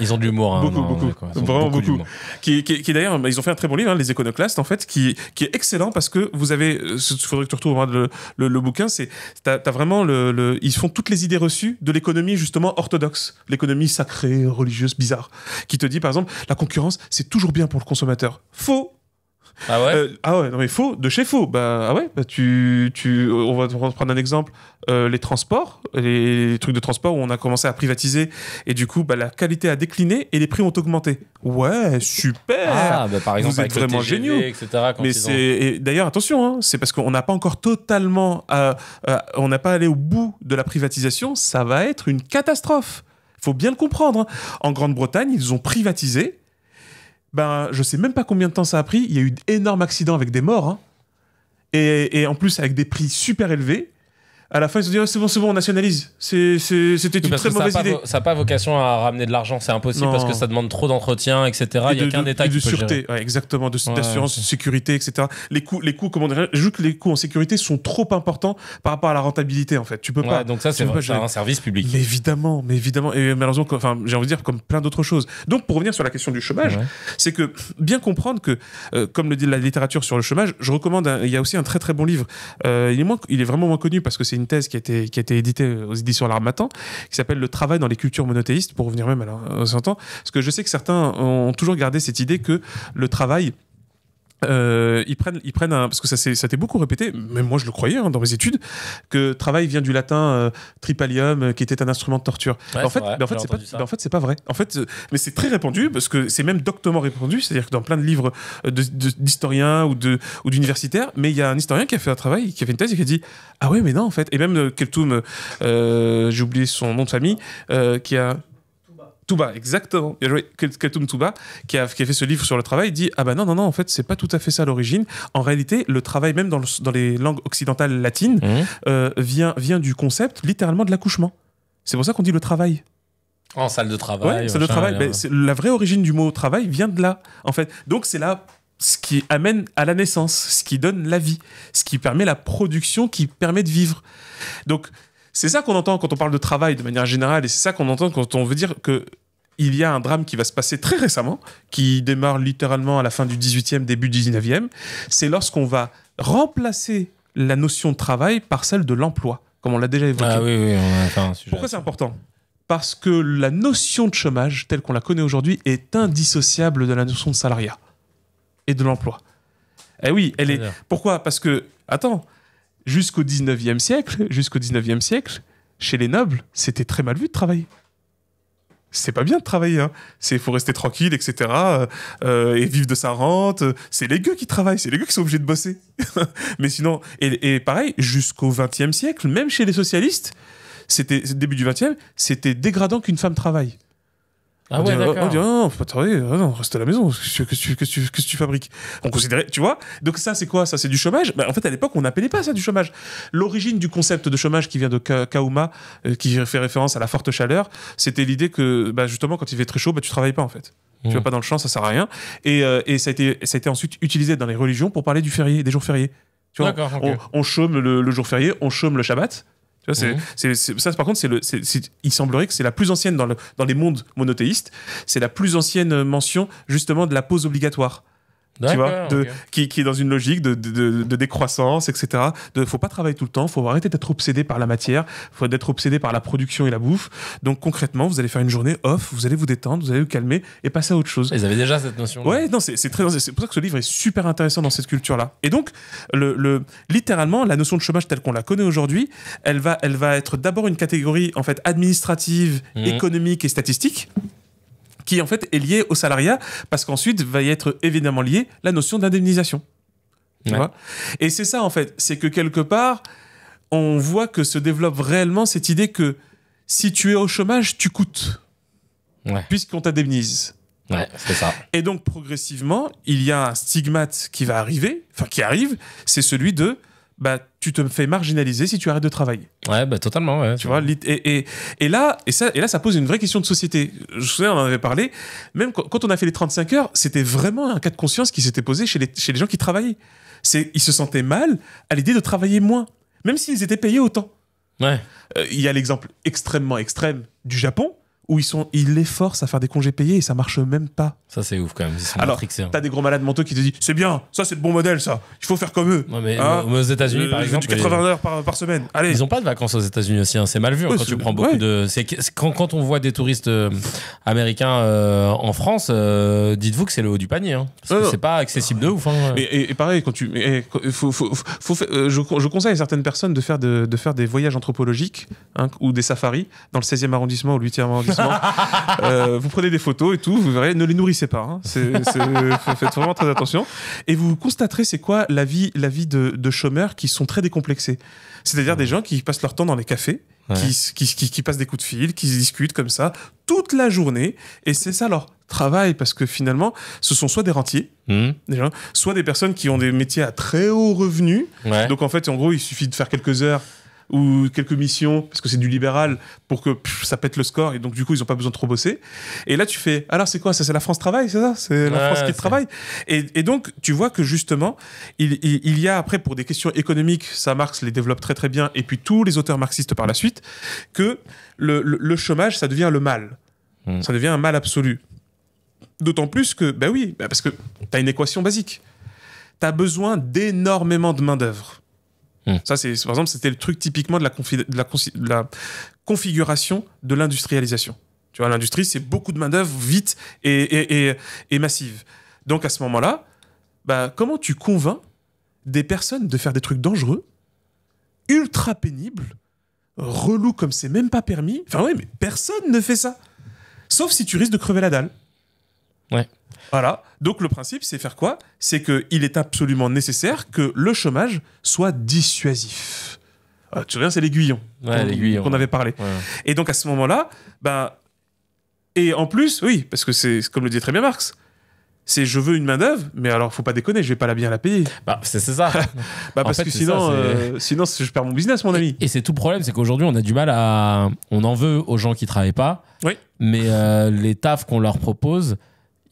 ils ont du humour. Hein, beaucoup, beaucoup. vraiment beaucoup. Qui, qui, d'ailleurs, bah, ils ont fait un très bon livre, hein, Les éconoclastes, en fait, qui, est excellent parce que vous avez. Il euh, faudrait que tu retrouves hein, le, le, bouquin. C'est, t'as, as vraiment le, Ils font toutes les idées reçues de l'économie, justement, orthodoxe. L'économie sacrée, religieuse, bizarre. Qui te dit, par exemple, la concurrence, c'est toujours bien pour le consommateur. Faux ah ouais euh, Ah ouais, non mais faux, de chez faux. Bah ah ouais, bah tu, tu, on va prendre un exemple, euh, les transports, les trucs de transport où on a commencé à privatiser et du coup bah, la qualité a décliné et les prix ont augmenté. Ouais, super. Ah bah par exemple, vous êtes vraiment TGV, géniaux, etc. mais c'est d'ailleurs attention, hein, c'est parce qu'on n'a pas encore totalement, euh, on n'a pas allé au bout de la privatisation, ça va être une catastrophe faut bien le comprendre. Hein. En Grande-Bretagne, ils ont privatisé ben, je sais même pas combien de temps ça a pris. Il y a eu d'énormes accidents avec des morts. Hein. et, en plus, avec des prix super élevés à la fin, ils se disent ah, c'est bon, c'est bon, on nationalise. c'était une très mauvaise idée. ça n'a pas vocation à ramener de l'argent, c'est impossible parce que ça demande trop d'entretien, etc. Il n'y a qu'un État de sûreté, exactement, de ouais, d'assurance, de sécurité, etc. Les coûts, les coûts, comment dire, que les coûts en sécurité sont trop importants par rapport à la rentabilité en fait. Tu peux pas. Donc ça, c'est, un service public. Mais évidemment, mais évidemment, et malheureusement, enfin, j'ai envie de dire comme plein d'autres choses. Donc pour revenir sur la question du chômage, c'est que bien comprendre que, euh, comme le dit la littérature sur le chômage, je recommande. il y a aussi un très très bon livre. Euh, il est moins, il est vraiment moins connu parce que c'est une thèse qui a été, qui a éditée aux éditions L'Armatan, qui s'appelle Le travail dans les cultures monothéistes, pour revenir même à, l'ancien temps, parce que je sais que certains ont toujours gardé cette idée que le travail euh, ils prennent, ils prennent un, parce que ça s'était beaucoup répété, même moi je le croyais hein, dans mes études, que travail vient du latin euh, tripalium, qui était un instrument de torture. en, fait, en fait, c'est pas, pas vrai. En fait, euh, mais c'est très répandu parce que c'est même doctement répandu, c'est-à-dire que dans plein de livres euh, d'historiens ou de, ou d'universitaires, mais il y a un historien qui a fait un travail, qui a fait une thèse et qui a dit ah ouais mais non en fait, et même Keltoum, j'ai oublié son nom de famille, qui a Touba, exactement. Il a Keltoum Touba, qui a, qui a fait ce livre sur le travail, dit Ah bah non, non, non, en fait, c'est pas tout à fait ça l'origine. En réalité, le travail, même dans, dans les langues occidentales latines, mmh. euh, vient, vient du concept littéralement de l'accouchement. C'est pour ça qu'on dit le travail. En salle de travail. Ouais, travail. Euh, la vraie origine du mot travail vient de là, en fait. Donc, c'est là ce qui amène à la naissance, ce qui donne la vie, ce qui permet la production, qui permet de vivre. Donc, c'est ça qu'on entend quand on parle de travail de manière générale, et c'est ça qu'on entend quand on veut dire que il y a un drame qui va se passer très récemment, qui démarre littéralement à la fin du 18e, début du 19e. C'est lorsqu'on va remplacer la notion de travail par celle de l'emploi, comme on l'a déjà évoqué. Ah oui, oui, on a sujet Pourquoi c'est important Parce que la notion de chômage, telle qu'on la connaît aujourd'hui, est indissociable de la notion de salariat et de l'emploi. Eh oui, elle est. Pourquoi Parce que, attends, jusqu'au 19e siècle, jusqu'au 19 siècle, chez les nobles, c'était très mal vu de travailler. C'est pas bien de travailler, hein. faut rester tranquille, etc. Euh, euh, et vivre de sa rente. C'est les gueux qui travaillent, c'est les gueux qui sont obligés de bosser. Mais sinon, et, pareil, jusqu'au 20e siècle, même chez les socialistes, c'était début du 20e, c'était dégradant qu'une femme travaille. Ah ouais, On dit, oh, non, pas travailler, oh, reste à la maison, qu'est-ce que tu, que que tu fabriques On considérait, tu vois Donc ça, c'est quoi Ça, c'est du chômage mais bah, En fait, à l'époque, on n'appelait pas ça du chômage. L'origine du concept de chômage qui vient de Kauma, euh, qui fait référence à la forte chaleur, c'était l'idée que, bah, justement, quand il fait très chaud, bah, tu travailles pas, en fait. Tu mmh. vas pas dans le champ, ça sert à rien. Et, euh, et ça, a été, ça a été ensuite utilisé dans les religions pour parler du férié, des jours fériés. Tu vois, on, chôme le, jour férié, on chôme le Shabbat. Mhm. c'est, ça, par contre, il semblerait que c'est la plus ancienne dans, dans les mondes monothéistes. C'est la plus ancienne mention, justement, de la pause obligatoire. Tu vois, de, qui, est dans une logique de, de, décroissance, etc. De, faut pas travailler tout le temps, faut arrêter d'être obsédé par la matière, faut d'être obsédé par la production et la bouffe. Donc concrètement, vous allez faire une journée off, vous allez vous détendre, vous allez vous calmer et passer à autre chose. Ils avaient déjà cette notion. Ouais, non, c'est très, c'est pour ça que ce livre est super intéressant dans cette culture-là. Et donc, le, le, littéralement, la notion de chômage telle qu'on la connaît aujourd'hui, elle va, elle va être d'abord une catégorie en fait administrative, mhm. économique et statistique qui en fait est lié au salariat, parce qu'ensuite va y être évidemment liée la notion d'indemnisation. Et c'est ça en fait, c'est que quelque part, on voit que se développe réellement cette idée que si tu es au chômage, tu coûtes, puisqu'on t'indemnise. Ouais, c'est ça. Et donc progressivement, il y a un stigmate qui va arriver, enfin qui arrive, c'est celui de bah, tu te fais marginaliser si tu arrêtes de travailler. Ouais, bah, totalement. Ouais, tu vois, et, et, et, là, et, ça, et là, ça pose une vraie question de société. Je souviens, on en avait parlé. Même quand on a fait les 35 heures, c'était vraiment un cas de conscience qui s'était posé chez les, chez les gens qui travaillaient. Ils se sentaient mal à l'idée de travailler moins, même s'ils étaient payés autant. Il ouais. Euh, il y a l'exemple extrêmement extrême du Japon, où ils, sont, ils les forcent à faire des congés payés et ça marche même pas. Ça, c'est ouf quand même. Alors, hein. t'as des gros malades mentaux qui te disent c'est bien, ça, c'est le bon modèle, ça. Il faut faire comme eux. Hein mais, aux États-Unis, euh, par exemple. 80 heures par, semaine. Allez. Ils ont pas de vacances aux États-Unis aussi. Hein. C'est mal vu quand tu prends beaucoup de. Quand, quand, on voit des touristes euh, américains euh, en France, dites-vous que c'est le haut du panier. c'est pas accessible de ouf. Et, pareil, quand tu. je, conseille à certaines personnes de faire, de, de faire des voyages anthropologiques ou des safaris dans le 16e arrondissement ou le 8e arrondissement. Euh, vous prenez des photos et tout, vous verrez, ne les nourrissez pas. Hein. faites vraiment très attention. Et vous constaterez c'est quoi la vie, la vie de, chômeurs qui sont très décomplexés. C'est-à-dire des gens qui passent leur temps dans les cafés, qui, passent des coups de fil, qui discutent comme ça toute la journée. Et c'est ça leur travail, parce que finalement, ce sont soit des rentiers, hmm. des gens, soit des personnes qui ont des métiers à très haut revenu. Donc en fait, en gros, il suffit de faire quelques heures ou quelques missions, parce que c'est du libéral, pour que ça pète le score, et donc du coup, ils ont pas besoin de trop bosser. Et là, tu fais, alors c'est quoi Ça, c'est la France travail c'est ça C'est la France qui travaille. Et, et, donc, tu vois que justement, il, il, y a après, pour des questions économiques, ça, Marx les développe très très bien, et puis tous les auteurs marxistes par la suite, que le, le, chômage, ça devient le mal. Hmm. Ça devient un mal absolu. D'autant plus que, bah oui, bah parce que tu as une équation basique. Tu as besoin d'énormément de main-d'œuvre. Hmm. Ça, c'est par exemple, c'était le truc typiquement de la, configuration de l'industrialisation. Tu vois, l'industrie, c'est beaucoup de main-d'œuvre vite et, massive. Donc à ce moment-là, bah, comment tu convaincs des personnes de faire des trucs dangereux, ultra pénibles, relous comme c'est même pas permis Enfin, oui, mais personne ne fait ça. Sauf si tu risques de crever la dalle. Ouais. Voilà. Donc le principe, c'est faire quoi C'est qu'il est absolument nécessaire que le chômage soit dissuasif. Euh, tu tu reviens, c'est l'aiguillon ouais, qu'on avait parlé. Et donc à ce moment-là, ben, et en plus, oui, parce que c'est comme le dit très bien Marx, c'est je veux une main d'œuvre, mais alors faut pas déconner, je vais pas la bien la payer. Bah c'est ça. Bah, parce que sinon, euh, sinon je perds mon business, mon ami. Et, c'est tout le problème, c'est qu'aujourd'hui on a du mal à, on en veut aux gens qui travaillent pas. Oui. Mais euh, les tafs qu'on leur propose,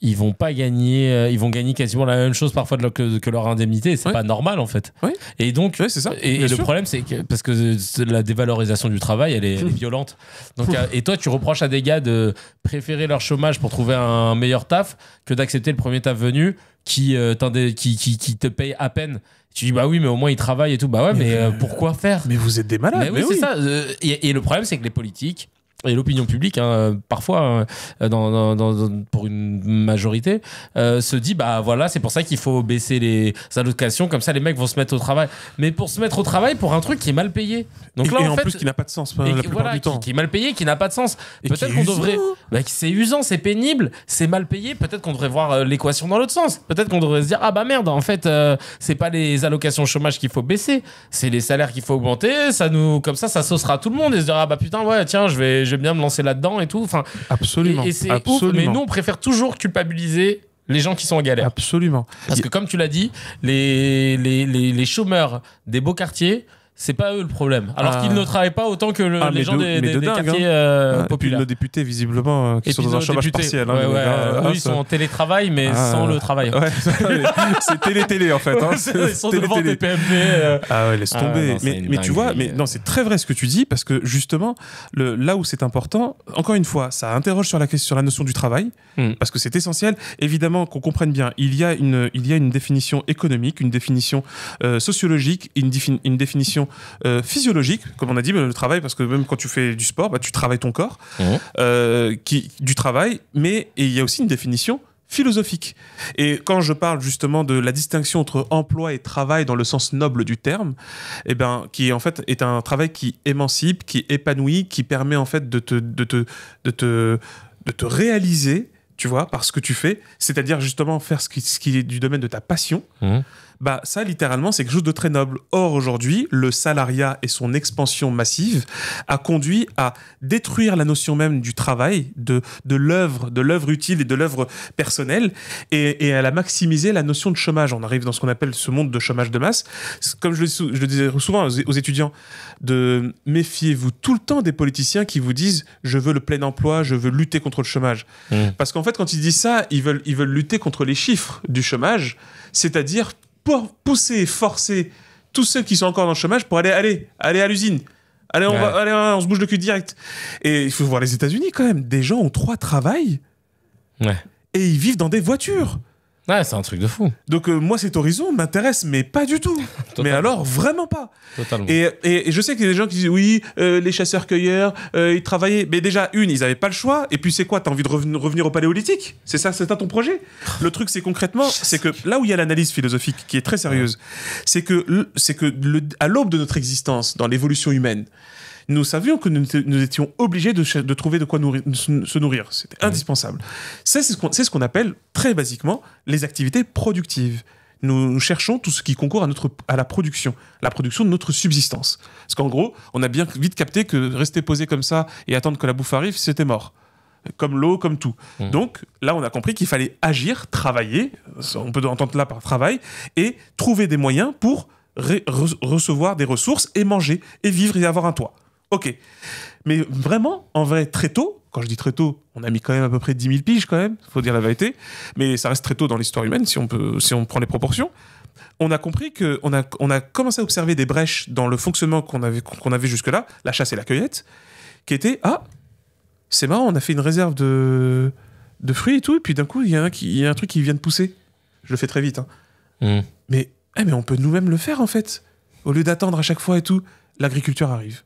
ils vont pas gagner, euh, ils vont gagner quasiment la même chose parfois de, que, leur indemnité. C'est pas normal en fait. Oui. Et donc, c'est ça. Et, le problème c'est que parce que la dévalorisation du travail, elle est, violente. Donc, euh, et toi, tu reproches à des gars de préférer leur chômage pour trouver un meilleur taf que d'accepter le premier taf venu qui, euh, qui, te paye à peine tu dis bah oui mais au moins ils travaillent et tout bah ouais mais, pourquoi faire mais vous êtes des malades mais, oui, c'est ça et, le problème c'est que les politiques et l'opinion publique, hein, parfois, hein, dans, dans, pour une majorité, euh, se dit bah voilà, c'est pour ça qu'il faut baisser les allocations, comme ça les mecs vont se mettre au travail. Mais pour se mettre au travail pour un truc qui est mal payé. Donc et, en, plus, qui n'a pas de sens euh, et, du qui, temps. Qui, est mal payé, qui n'a pas de sens. Peut-être qu'on devrait. Bah, c'est usant, c'est pénible, c'est mal payé. Peut-être qu'on devrait voir euh, l'équation dans l'autre sens. Peut-être qu'on devrait se dire ah bah merde, en fait, c'est pas les allocations chômage qu'il faut baisser, c'est les salaires qu'il faut augmenter. Ça nous, comme ça, ça saucera tout le monde et se dire ah bah putain ouais tiens je vais j'aime bien me lancer là-dedans et tout. Enfin, absolument. mais nous, on préfère toujours culpabiliser les gens qui sont en galère. Absolument. Parce que comme tu l'as dit, les, les, les chômeurs des beaux quartiers c'est pas eux le problème. Alors qu'ils ah. ne travaillent pas autant que ah, les gens des, des, quartiers hein. euh, ah, populaires. puis nos députés, visiblement, euh, qui sont dans un chômage partiel. ils sont en télétravail, mais sans le travail. c'est télé-télé, en fait. Hein. ils sont devant des PMP. Euh. Ah ouais, laisse tomber. mais, tu vois, mais non, c'est très vrai ce que tu dis, parce que justement, le, là où c'est important, encore une fois, ça interroge sur la, sur la notion du travail, hmm. parce que c'est essentiel. Évidemment, qu'on comprenne bien, il y, a une, il y a une définition économique, une définition sociologique, une définition euh, physiologique, comme on a dit, le travail, parce que même quand tu fais du sport, bah, tu travailles ton corps, mmh. euh, qui, du travail, mais il y a aussi une définition philosophique. Et quand je parle justement de la distinction entre emploi et travail dans le sens noble du terme, eh ben, qui en fait est un travail qui émancipe, qui épanouit, qui permet en fait de te, te, réaliser, tu vois, par ce que tu fais, c'est-à-dire justement faire ce qui, qui est du domaine de ta passion. Mmh bah ça littéralement c'est quelque chose de très noble. Or aujourd'hui, le salariat et son expansion massive a conduit à détruire la notion même du travail, de, de l'œuvre, de l'œuvre utile et de l'œuvre personnelle, et, à elle maximiser la notion de chômage. On arrive dans ce qu'on appelle ce monde de chômage de masse. Comme je le, je disais souvent aux, étudiants, de méfiez-vous tout le temps des politiciens qui vous disent je veux le plein emploi, je veux lutter contre le chômage. Mmh. Parce qu'en fait, quand ils disent ça, ils veulent, ils veulent lutter contre les chiffres du chômage, c'est-à-dire pour pousser, forcer tous ceux qui sont encore dans le chômage pour aller, aller, aller à l'usine. Allez, on, va, allez, on se bouge le cul direct. Et il faut voir les États-Unis quand même. Des gens ont trois travails. Et ils vivent dans des voitures. Ouais, c'est un truc de fou. Donc euh, moi, cet horizon m'intéresse, mais pas du tout. mais alors, vraiment pas. Totalement. Et, je sais qu'il y a des gens qui disent, oui, euh, les chasseurs-cueilleurs, euh, ils travaillaient. Mais déjà, une, ils n'avaient pas le choix. Et puis, c'est quoi T'as envie de revenir au paléolithique C'est ça, c'est un ton projet Le truc, c'est concrètement, c'est que là où il y a l'analyse philosophique qui est très sérieuse, c'est que, c'est que à l'aube de notre existence, dans l'évolution humaine, nous savions que nous, étions obligés de, trouver de quoi se nourrir. C'était indispensable. C'est ce qu'on ce appelle, très basiquement, les activités productives. Nous, cherchons tout ce qui concourt à, notre, à la production, la production de notre subsistance. Parce qu'en gros, on a bien vite capté que rester posé comme ça et attendre que la bouffe arrive, c'était mort comme l'eau, comme tout. Hmm. Donc là, on a compris qu'il fallait agir, travailler, on peut entendre là par travail, et trouver des moyens pour recevoir des ressources et manger et vivre et avoir un toit. Ok. Mais vraiment, en vrai, très tôt, quand je dis très tôt, on a mis quand même à peu près 10 000 piges quand même, faut dire la vérité, mais ça reste très tôt dans l'histoire humaine si on, peut, si on prend les proportions. On a compris qu'on a, on a commencé à observer des brèches dans le fonctionnement qu'on avait, qu'on avait jusque-là, la chasse et la cueillette, qui était Ah, c'est marrant, on a fait une réserve de, de fruits et tout, et puis d'un coup, il y, a un un truc qui vient de pousser. Je le fais très vite. Hein. Mmh. Mais, eh, mais on peut nous-mêmes le faire en fait. Au lieu d'attendre à chaque fois et tout, l'agriculture arrive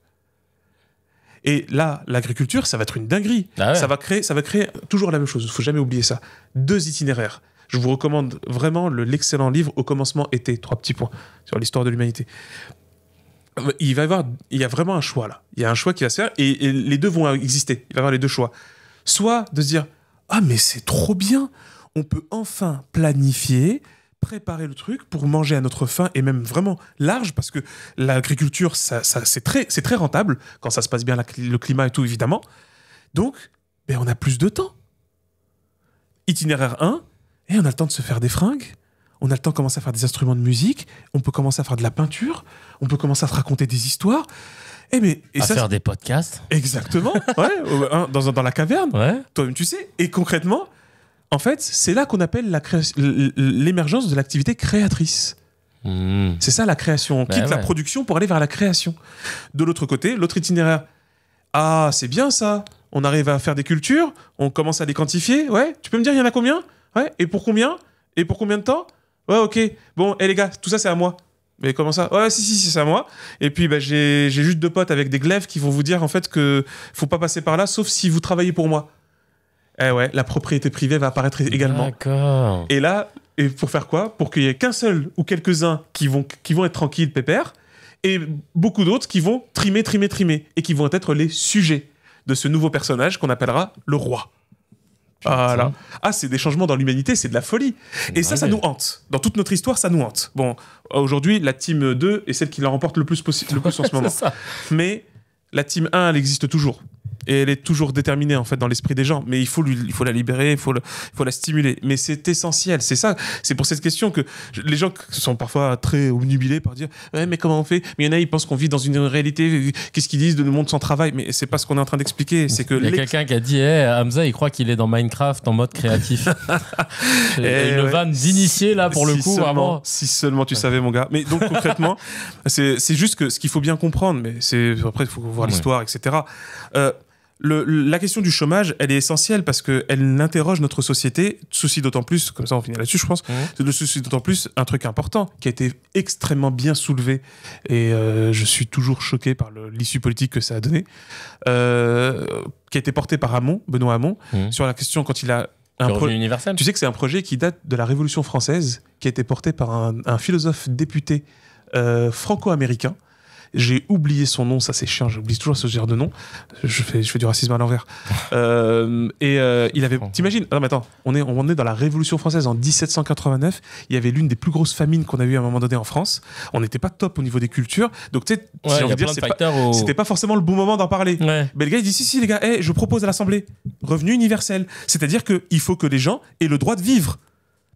et là, l'agriculture, ça va être une dinguerie. Ah ça, va créer, ça va créer toujours la même chose. Il faut jamais oublier ça. Deux itinéraires. Je vous recommande vraiment l'excellent livre Au commencement était ». trois petits points sur l'histoire de l'humanité. Il va y avoir, il y a vraiment un choix là. Il y a un choix qui va se faire et, et les deux vont exister. Il va y avoir les deux choix. Soit de se dire ah mais c'est trop bien, on peut enfin planifier, préparer le truc pour manger à notre faim et même vraiment large parce que l'agriculture c'est très c'est très rentable quand ça se passe bien le climat et tout évidemment donc ben on a plus de temps itinéraire 1 et eh, on a le temps de se faire des fringues on a le temps de commencer à faire des instruments de musique on peut commencer à faire de la peinture on peut commencer à se raconter des histoires et eh, mais et à ça, faire des podcasts exactement dans, la caverne toi-même tu sais et concrètement en fait, c'est là qu'on appelle l'émergence de l'activité créatrice. Hmm. C'est ça la création. On bah quitte la production pour aller vers la création. De l'autre côté, l'autre itinéraire. Ah, c'est bien ça. On arrive à faire des cultures, on commence à les quantifier. Ouais, tu peux me dire, il y en a combien Ouais, et pour combien Et pour combien de temps Ouais, ok. Bon, et les gars, tout ça, c'est à moi. Mais comment ça Ouais, si, si, c'est à moi. Et puis, bah, j'ai juste deux potes avec des glaives qui vont vous dire, en fait, que faut pas passer par là, sauf si vous travaillez pour moi. Eh ouais, la propriété privée va apparaître également. Et là, et pour faire quoi Pour qu'il y ait qu'un seul ou quelques-uns qui vont, qui vont être tranquilles, pépère et beaucoup d'autres qui vont trimer, trimer, trimer, et qui vont être les sujets de ce nouveau personnage qu'on appellera le roi. Voilà. Ah, c'est des changements dans l'humanité, c'est de la folie. Et ça, ça nous hante. Dans toute notre histoire, ça nous hante. Bon, aujourd'hui, la team 2 est celle qui la remporte le plus, possible, le en ce moment. Ça. Mais la team 1, elle existe toujours et elle est toujours déterminée en fait dans l'esprit des gens mais il faut lui, il faut la libérer il faut faut la stimuler mais c'est essentiel c'est ça c'est pour cette question que les gens sont parfois très obnubilés par dire ouais, mais comment on fait mais il y en a ils pensent qu'on vit dans une réalité qu'est-ce qu'ils disent de le monde sans travail mais c'est pas ce qu'on est en train d'expliquer c'est que il y a quelqu'un qui a dit Hamza il croit qu'il est dans Minecraft en mode créatif et, et le ouais. vanne d'initié là pour le coup si seulement tu savais mon gars mais donc concrètement c'est juste que ce qu'il faut bien comprendre mais c'est après il faut voir l'histoire etc la question du chômage, elle est essentielle parce qu'elle interroge notre société, souci d'autant plus, comme ça on finit là-dessus je pense, mhm. souci d'autant plus un truc important qui a été extrêmement bien soulevé et euh, je suis toujours choqué par l'issue politique que ça a donné, euh, qui a été porté par Hamon, Benoît Hamon, mhm. sur la question quand il a... Un projet universel. Tu sais que c'est un projet qui date de la Révolution française, qui a été porté par un, philosophe député euh, franco-américain j'ai oublié son nom, ça c'est chiant, j'oublie toujours ce genre de nom. Je fais, je fais du racisme à l'envers. euh, et euh, il avait. T'imagines Non, mais attends, on est, on est dans la Révolution française en 1789. Il y avait l'une des plus grosses famines qu'on a eu à un moment donné en France. On n'était pas top au niveau des cultures. Donc, tu sais, c'était pas, pas, forcément le bon moment d'en parler. Mais le gars, il dit si, si, les gars, hey, je propose à l'Assemblée revenu universel. C'est-à-dire qu'il faut que les gens aient le droit de vivre.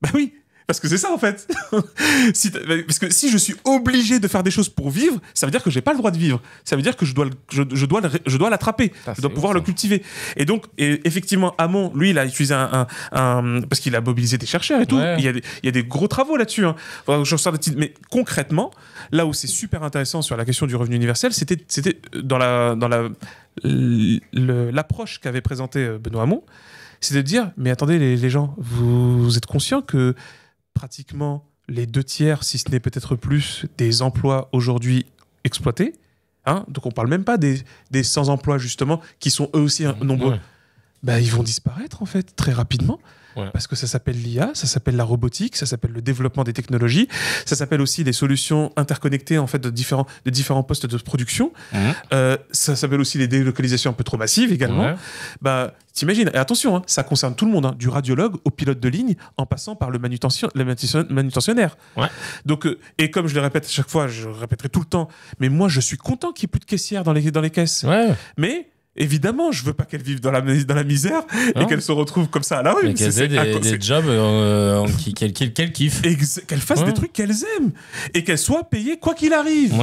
Bah oui, parce que c'est ça en fait. parce que si je suis obligé de faire des choses pour vivre, ça veut dire que j'ai pas le droit de vivre. Ça veut dire que je dois, je, dois, je dois l'attraper. Je dois pouvoir le cultiver. Et donc, effectivement, Hamon, lui, il a utilisé un, parce qu'il a mobilisé des chercheurs et tout. Il, y a des, il, y a des, gros travaux là-dessus. Hein. Mais concrètement, là où c'est super intéressant sur la question du revenu universel, c'était, c'était dans la, dans la, l'approche qu'avait présentée euh, Benoît Hamon, c'est de dire, mais attendez les, gens, vous, vous êtes conscients que pratiquement les deux tiers, si ce n'est peut-être plus, des emplois aujourd'hui exploités. Hein. Donc on ne parle même pas des, des sans-emploi, justement, qui sont eux aussi nombreux. Bah, ils vont disparaître, en fait, très rapidement parce que ça s'appelle l'IA, ça s'appelle la robotique, ça s'appelle le développement des technologies, ça s'appelle aussi les solutions interconnectées en fait de différents de différents postes de production. Mhm. Euh, ça s'appelle aussi les délocalisations un peu trop massives également. Bah T'imagines Et attention, hein, ça concerne tout le monde, hein, du radiologue au pilote de ligne, en passant par le, manutention, manutentionnaire. Donc, euh, et comme je le répète à chaque fois, je le répéterai tout le temps, mais moi je suis content qu'il n'y ait plus de caissière dans les, dans les caisses. Ouais. Mais Évidemment, je veux pas qu'elle vivent dans la, misère et qu'elle se retrouve comme ça à la rue. Qu'elles des, jobs qu'elles Qu'elles fassent des trucs qu'elles aiment et qu'elles soient payées quoi qu'il arrive.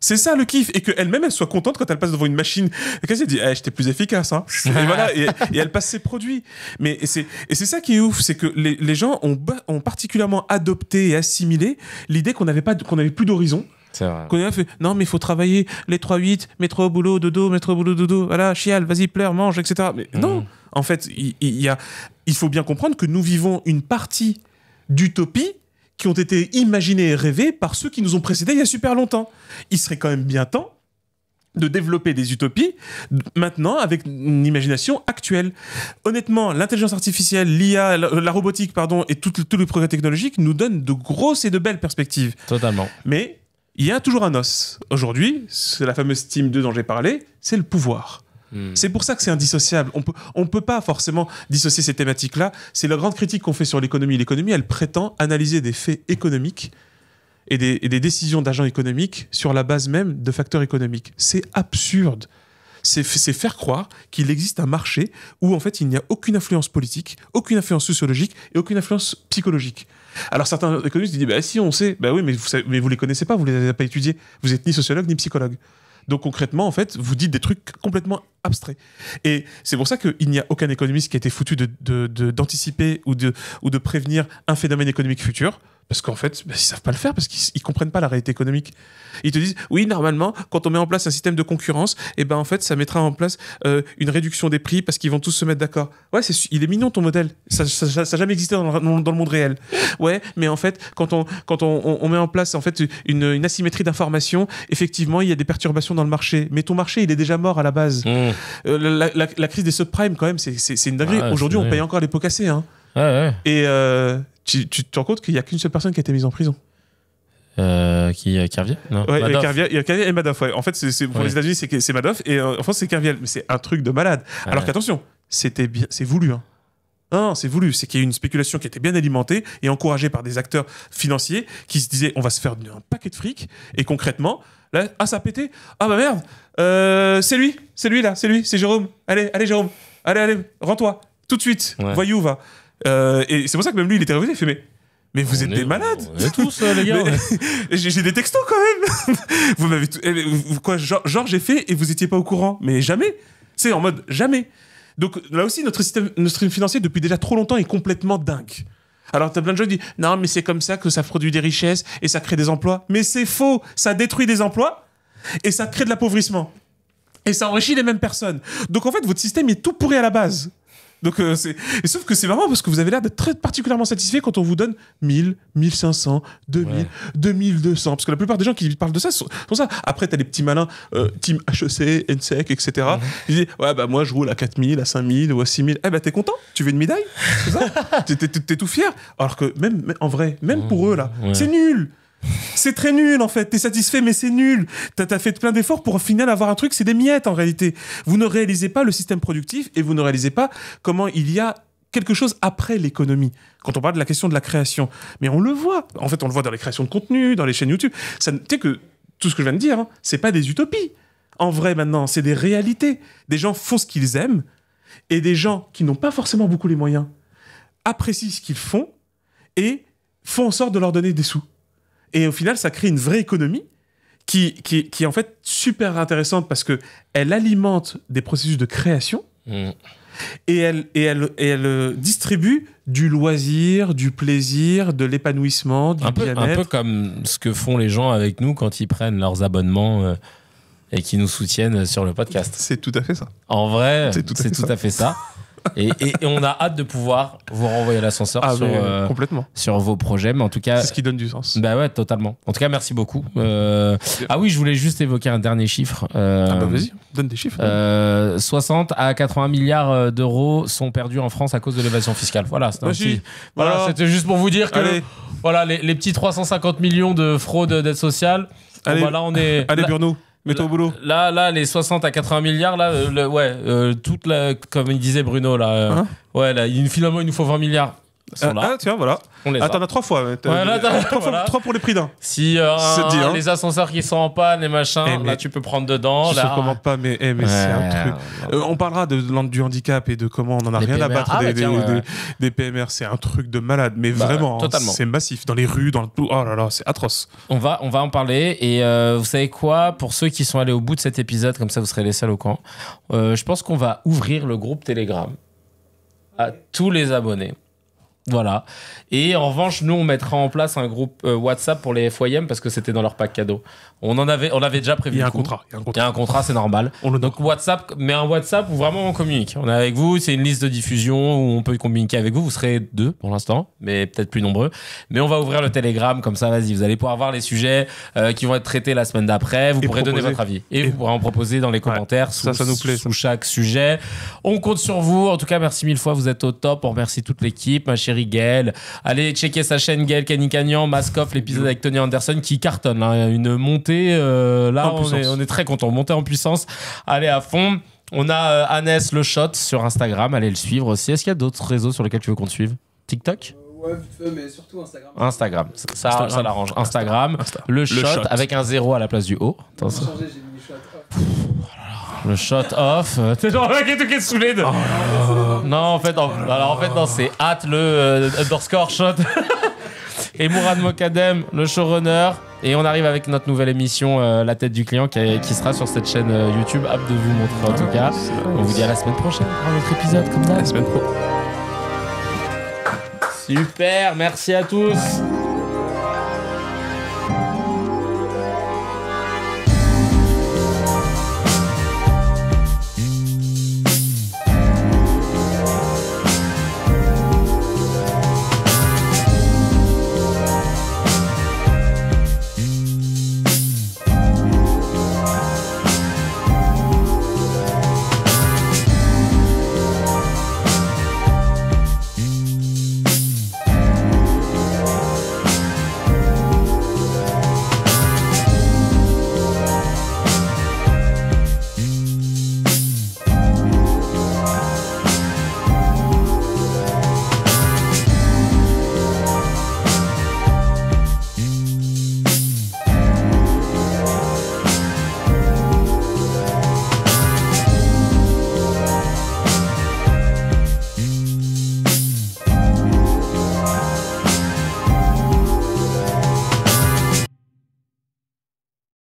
C'est ça le kiff. Et qu'elle-même, elle soit contente quand elle passe devant une machine. Qu'elle se dit, eh, j'étais plus efficace. Hein. et voilà, et, elle passe ses produits. Mais c'est ça qui est ouf, c'est que les, gens ont, particulièrement adopté et assimilé l'idée qu'on n'avait qu'on plus d'horizon fait, non, mais il faut travailler les 3-8, mettre au boulot, dodo, mettre au boulot, dodo, voilà, chiale, vas-y, pleure, mange, etc. Mais mm. non, en fait, il y, a, il faut bien comprendre que nous vivons une partie d'utopie qui ont été imaginées et rêvées par ceux qui nous ont précédés il y a super longtemps. Il serait quand même bien temps de développer des utopies maintenant avec une imagination actuelle. Honnêtement, l'intelligence artificielle, l'IA, la, robotique, pardon, et tous les progrès technologiques nous donnent de grosses et de belles perspectives. Totalement. Mais il y a toujours un os. Aujourd'hui, c'est la fameuse Team 2 dont j'ai parlé, c'est le pouvoir. Hmm. C'est pour ça que c'est indissociable. On peut, on peut pas forcément dissocier ces thématiques-là. C'est la grande critique qu'on fait sur l'économie. L'économie, elle prétend analyser des faits économiques et des, et des décisions d'agents économiques sur la base même de facteurs économiques. C'est absurde. C'est faire croire qu'il existe un marché où en fait il n'y a aucune influence politique, aucune influence sociologique et aucune influence psychologique. Alors certains économistes disent bah, si on sait, bah oui mais vous ne les connaissez pas, vous les avez pas étudiés, vous êtes ni sociologue ni psychologue. Donc concrètement, en fait, vous dites des trucs complètement abstraits. Et c'est pour ça qu'il n'y a aucun économiste qui a été foutu d'anticiper ou de prévenir un phénomène économique futur. Parce qu'en fait, bah, ils bah, savent pas le faire parce qu'ils comprennent pas la réalité économique. Ils te disent, oui, normalement, quand on met en place un système de concurrence, et eh ben en fait, ça mettra en place euh, une réduction des prix parce qu'ils vont tous se mettre d'accord. Ouais, c'est, il est mignon ton modèle. Ça, n'a jamais existé dans le, monde réel. Ouais, mais en fait, quand on, quand on, on, met en place en fait une, une asymétrie d'information, effectivement, il y a des perturbations dans le marché. Mais ton marché, il est déjà mort à la base. Mmh. Euh, la, la, crise des subprimes, quand même, c'est, une dinguerie. Aujourd'hui, on paye encore les pots cassés. Hein. ouais. Et euh, tu, te rends compte qu'il n'y a qu'une seule personne qui a été mise en prison. Euh, qui, euh, Kerviel Il y a et Madoff. En fait, pour les États-Unis, c'est, Madoff et euh, en France, c'est Kerviel. Mais c'est un truc de malade. Alors qu'attention, c'était bien, c'est voulu. Hein. Non, c'est voulu. C'est qu'il y a eu une spéculation qui était bien alimentée et encouragée par des acteurs financiers qui se disaient on va se faire un paquet de fric. Et concrètement, là, ah, ça a pété. Ah bah merde, euh, c'est lui, c'est lui là, c'est lui, c'est Jérôme. Allez, allez, Jérôme, allez, allez, rends-toi tout de suite. où va. Euh, et c'est pour ça que même lui, il était réveillé Il fait, mais vous êtes des malades euh, les gars J'ai des textos quand même Vous m'avez... Eh, quoi, genre, j'ai fait et vous étiez pas au courant Mais jamais C'est en mode jamais Donc là aussi, notre système, notre système financier, depuis déjà trop longtemps, est complètement dingue. Alors t'as plein de gens qui disent « Non, mais c'est comme ça que ça produit des richesses et ça crée des emplois. » Mais c'est faux Ça détruit des emplois et ça crée de l'appauvrissement. Et ça enrichit les mêmes personnes. Donc en fait, votre système est tout pourri à la base. Donc, euh, c'est... sauf que c'est vraiment parce que vous avez l'air d'être très particulièrement satisfait quand on vous donne 1000, 1500, 2000, 2200. Parce que la plupart des gens qui parlent de ça sont, ça. Après, t'as les petits malins, euh, team HEC, NSEC, etc. Mmh. Ils disent, ouais, bah moi, je roule à 4000, à 5000 ou à 6000. Eh bah, t'es content Tu veux une médaille C'est ça t'es, tout fier. Alors que même, en vrai, même pour mhm. eux, là, c'est nul c'est très nul en fait. T'es satisfait mais c'est nul. T'as fait plein d'efforts pour au final avoir un truc, c'est des miettes en réalité. Vous ne réalisez pas le système productif et vous ne réalisez pas comment il y a quelque chose après l'économie, quand on parle de la question de la création. Mais on le voit. En fait, on le voit dans les créations de contenu, dans les chaînes YouTube. Tu sais que tout ce que je viens de dire, hein, c'est pas des utopies. En vrai, maintenant, c'est des réalités. Des gens font ce qu'ils aiment et des gens qui n'ont pas forcément beaucoup les moyens apprécient ce qu'ils font et font en sorte de leur donner des sous. Et au final, ça crée une vraie économie qui, qui, est en fait super intéressante parce que elle alimente des processus de création mm. et, elle, et, elle, et elle euh, distribue du loisir, du plaisir, de l'épanouissement, du bien-être. Un peu comme ce que font les gens avec nous quand ils prennent leurs abonnements. Euh, et qui nous soutiennent sur le podcast. C'est tout à fait ça. En vrai, c'est tout à fait ça. et, on a hâte de pouvoir vous renvoyer l'ascenseur ah, sur, euh, sur vos projets. Mais en tout cas, c'est ce qui donne du sens. Bah ouais, totalement. En tout cas, merci beaucoup. Euh, ah oui, je voulais juste évoquer un dernier chiffre. Euh, ah bah vas-y, donne des chiffres. 60 à 80 milliards d'euros sont perdus en France à cause de l'évasion fiscale. Voilà, c'était voilà, c'était juste pour vous dire que voilà les, petits 350 millions de fraude d'aide sociale. Allez, bon bah on est mets au boulot. Là, là, les 60 à 80 milliards, là, le- ouais, euh, toute la, comme il disait Bruno, là, euh, hein ouais, là, il, finalement, il nous faut 20 milliards. Euh, ah, tiens, voilà. On ah, a. trois fois. trois, pour les prix d'un. Si euh, hein. les ascenseurs qui sont en panne, et machin, eh, là tu peux prendre dedans. je ne pas, eh, mais, c'est un truc. Euh, on parlera de, du handicap et de comment on n'en a rien à battre ah, des, bah, PMR. C'est un truc de malade, mais bah, vraiment, hein, c'est massif. Dans les rues, dans le tout. Oh là là, c'est atroce. On va, on va en parler. Et vous savez quoi Pour ceux qui sont allés au bout de cet épisode, comme ça vous serez les seuls au camp, je pense qu'on va ouvrir le groupe Telegram à tous les abonnés. Voilà. Et en revanche, nous, on mettra en place un groupe euh, WhatsApp pour les FYM parce que c'était dans leur pack cadeau. On en avait, on avait déjà prévu. Il y a un contrat. Il y a un contrat, c'est normal. On le Donc WhatsApp, mais un WhatsApp où vraiment on communique. On est avec vous, c'est une liste de diffusion où on peut communiquer avec vous. Vous serez deux pour l'instant, mais peut-être plus nombreux. Mais on va ouvrir le Telegram comme ça. Vas-y, vous allez pouvoir voir les sujets euh, qui vont être traités la semaine d'après. Vous pourrez donner votre avis et, vous pourrez en proposer dans les commentaires sous, chaque sujet. On compte sur vous. En tout cas, merci mille fois. Vous êtes au top. On remercie toute l'équipe, ma Allez checker sa chaîne Gaël Canicagnan, Maskoff l'épisode avec Tony Anderson qui cartonne. a Une montée, euh, là on est, très content. Montée en puissance, allez à fond. On a euh, Annès Le Shot sur Instagram, allez le suivre aussi. Est-ce qu'il y a d'autres réseaux sur lesquels tu veux qu'on te suive TikTok mais surtout Instagram. Instagram, ça, l'arrange. Instagram, Le, shot, avec un zéro à la place du haut changé, le shot off. T'es genre le est oh. Non, en fait, non. en fait, c'est hat le euh, underscore shot. et Mourad Mokadem, le showrunner. Et on arrive avec notre nouvelle émission, euh, La tête du client, qui, sera sur cette chaîne euh, YouTube. Hâte de vous montrer en tout cas. On vous dit à la semaine prochaine pour un autre épisode comme ça. Super, merci à tous.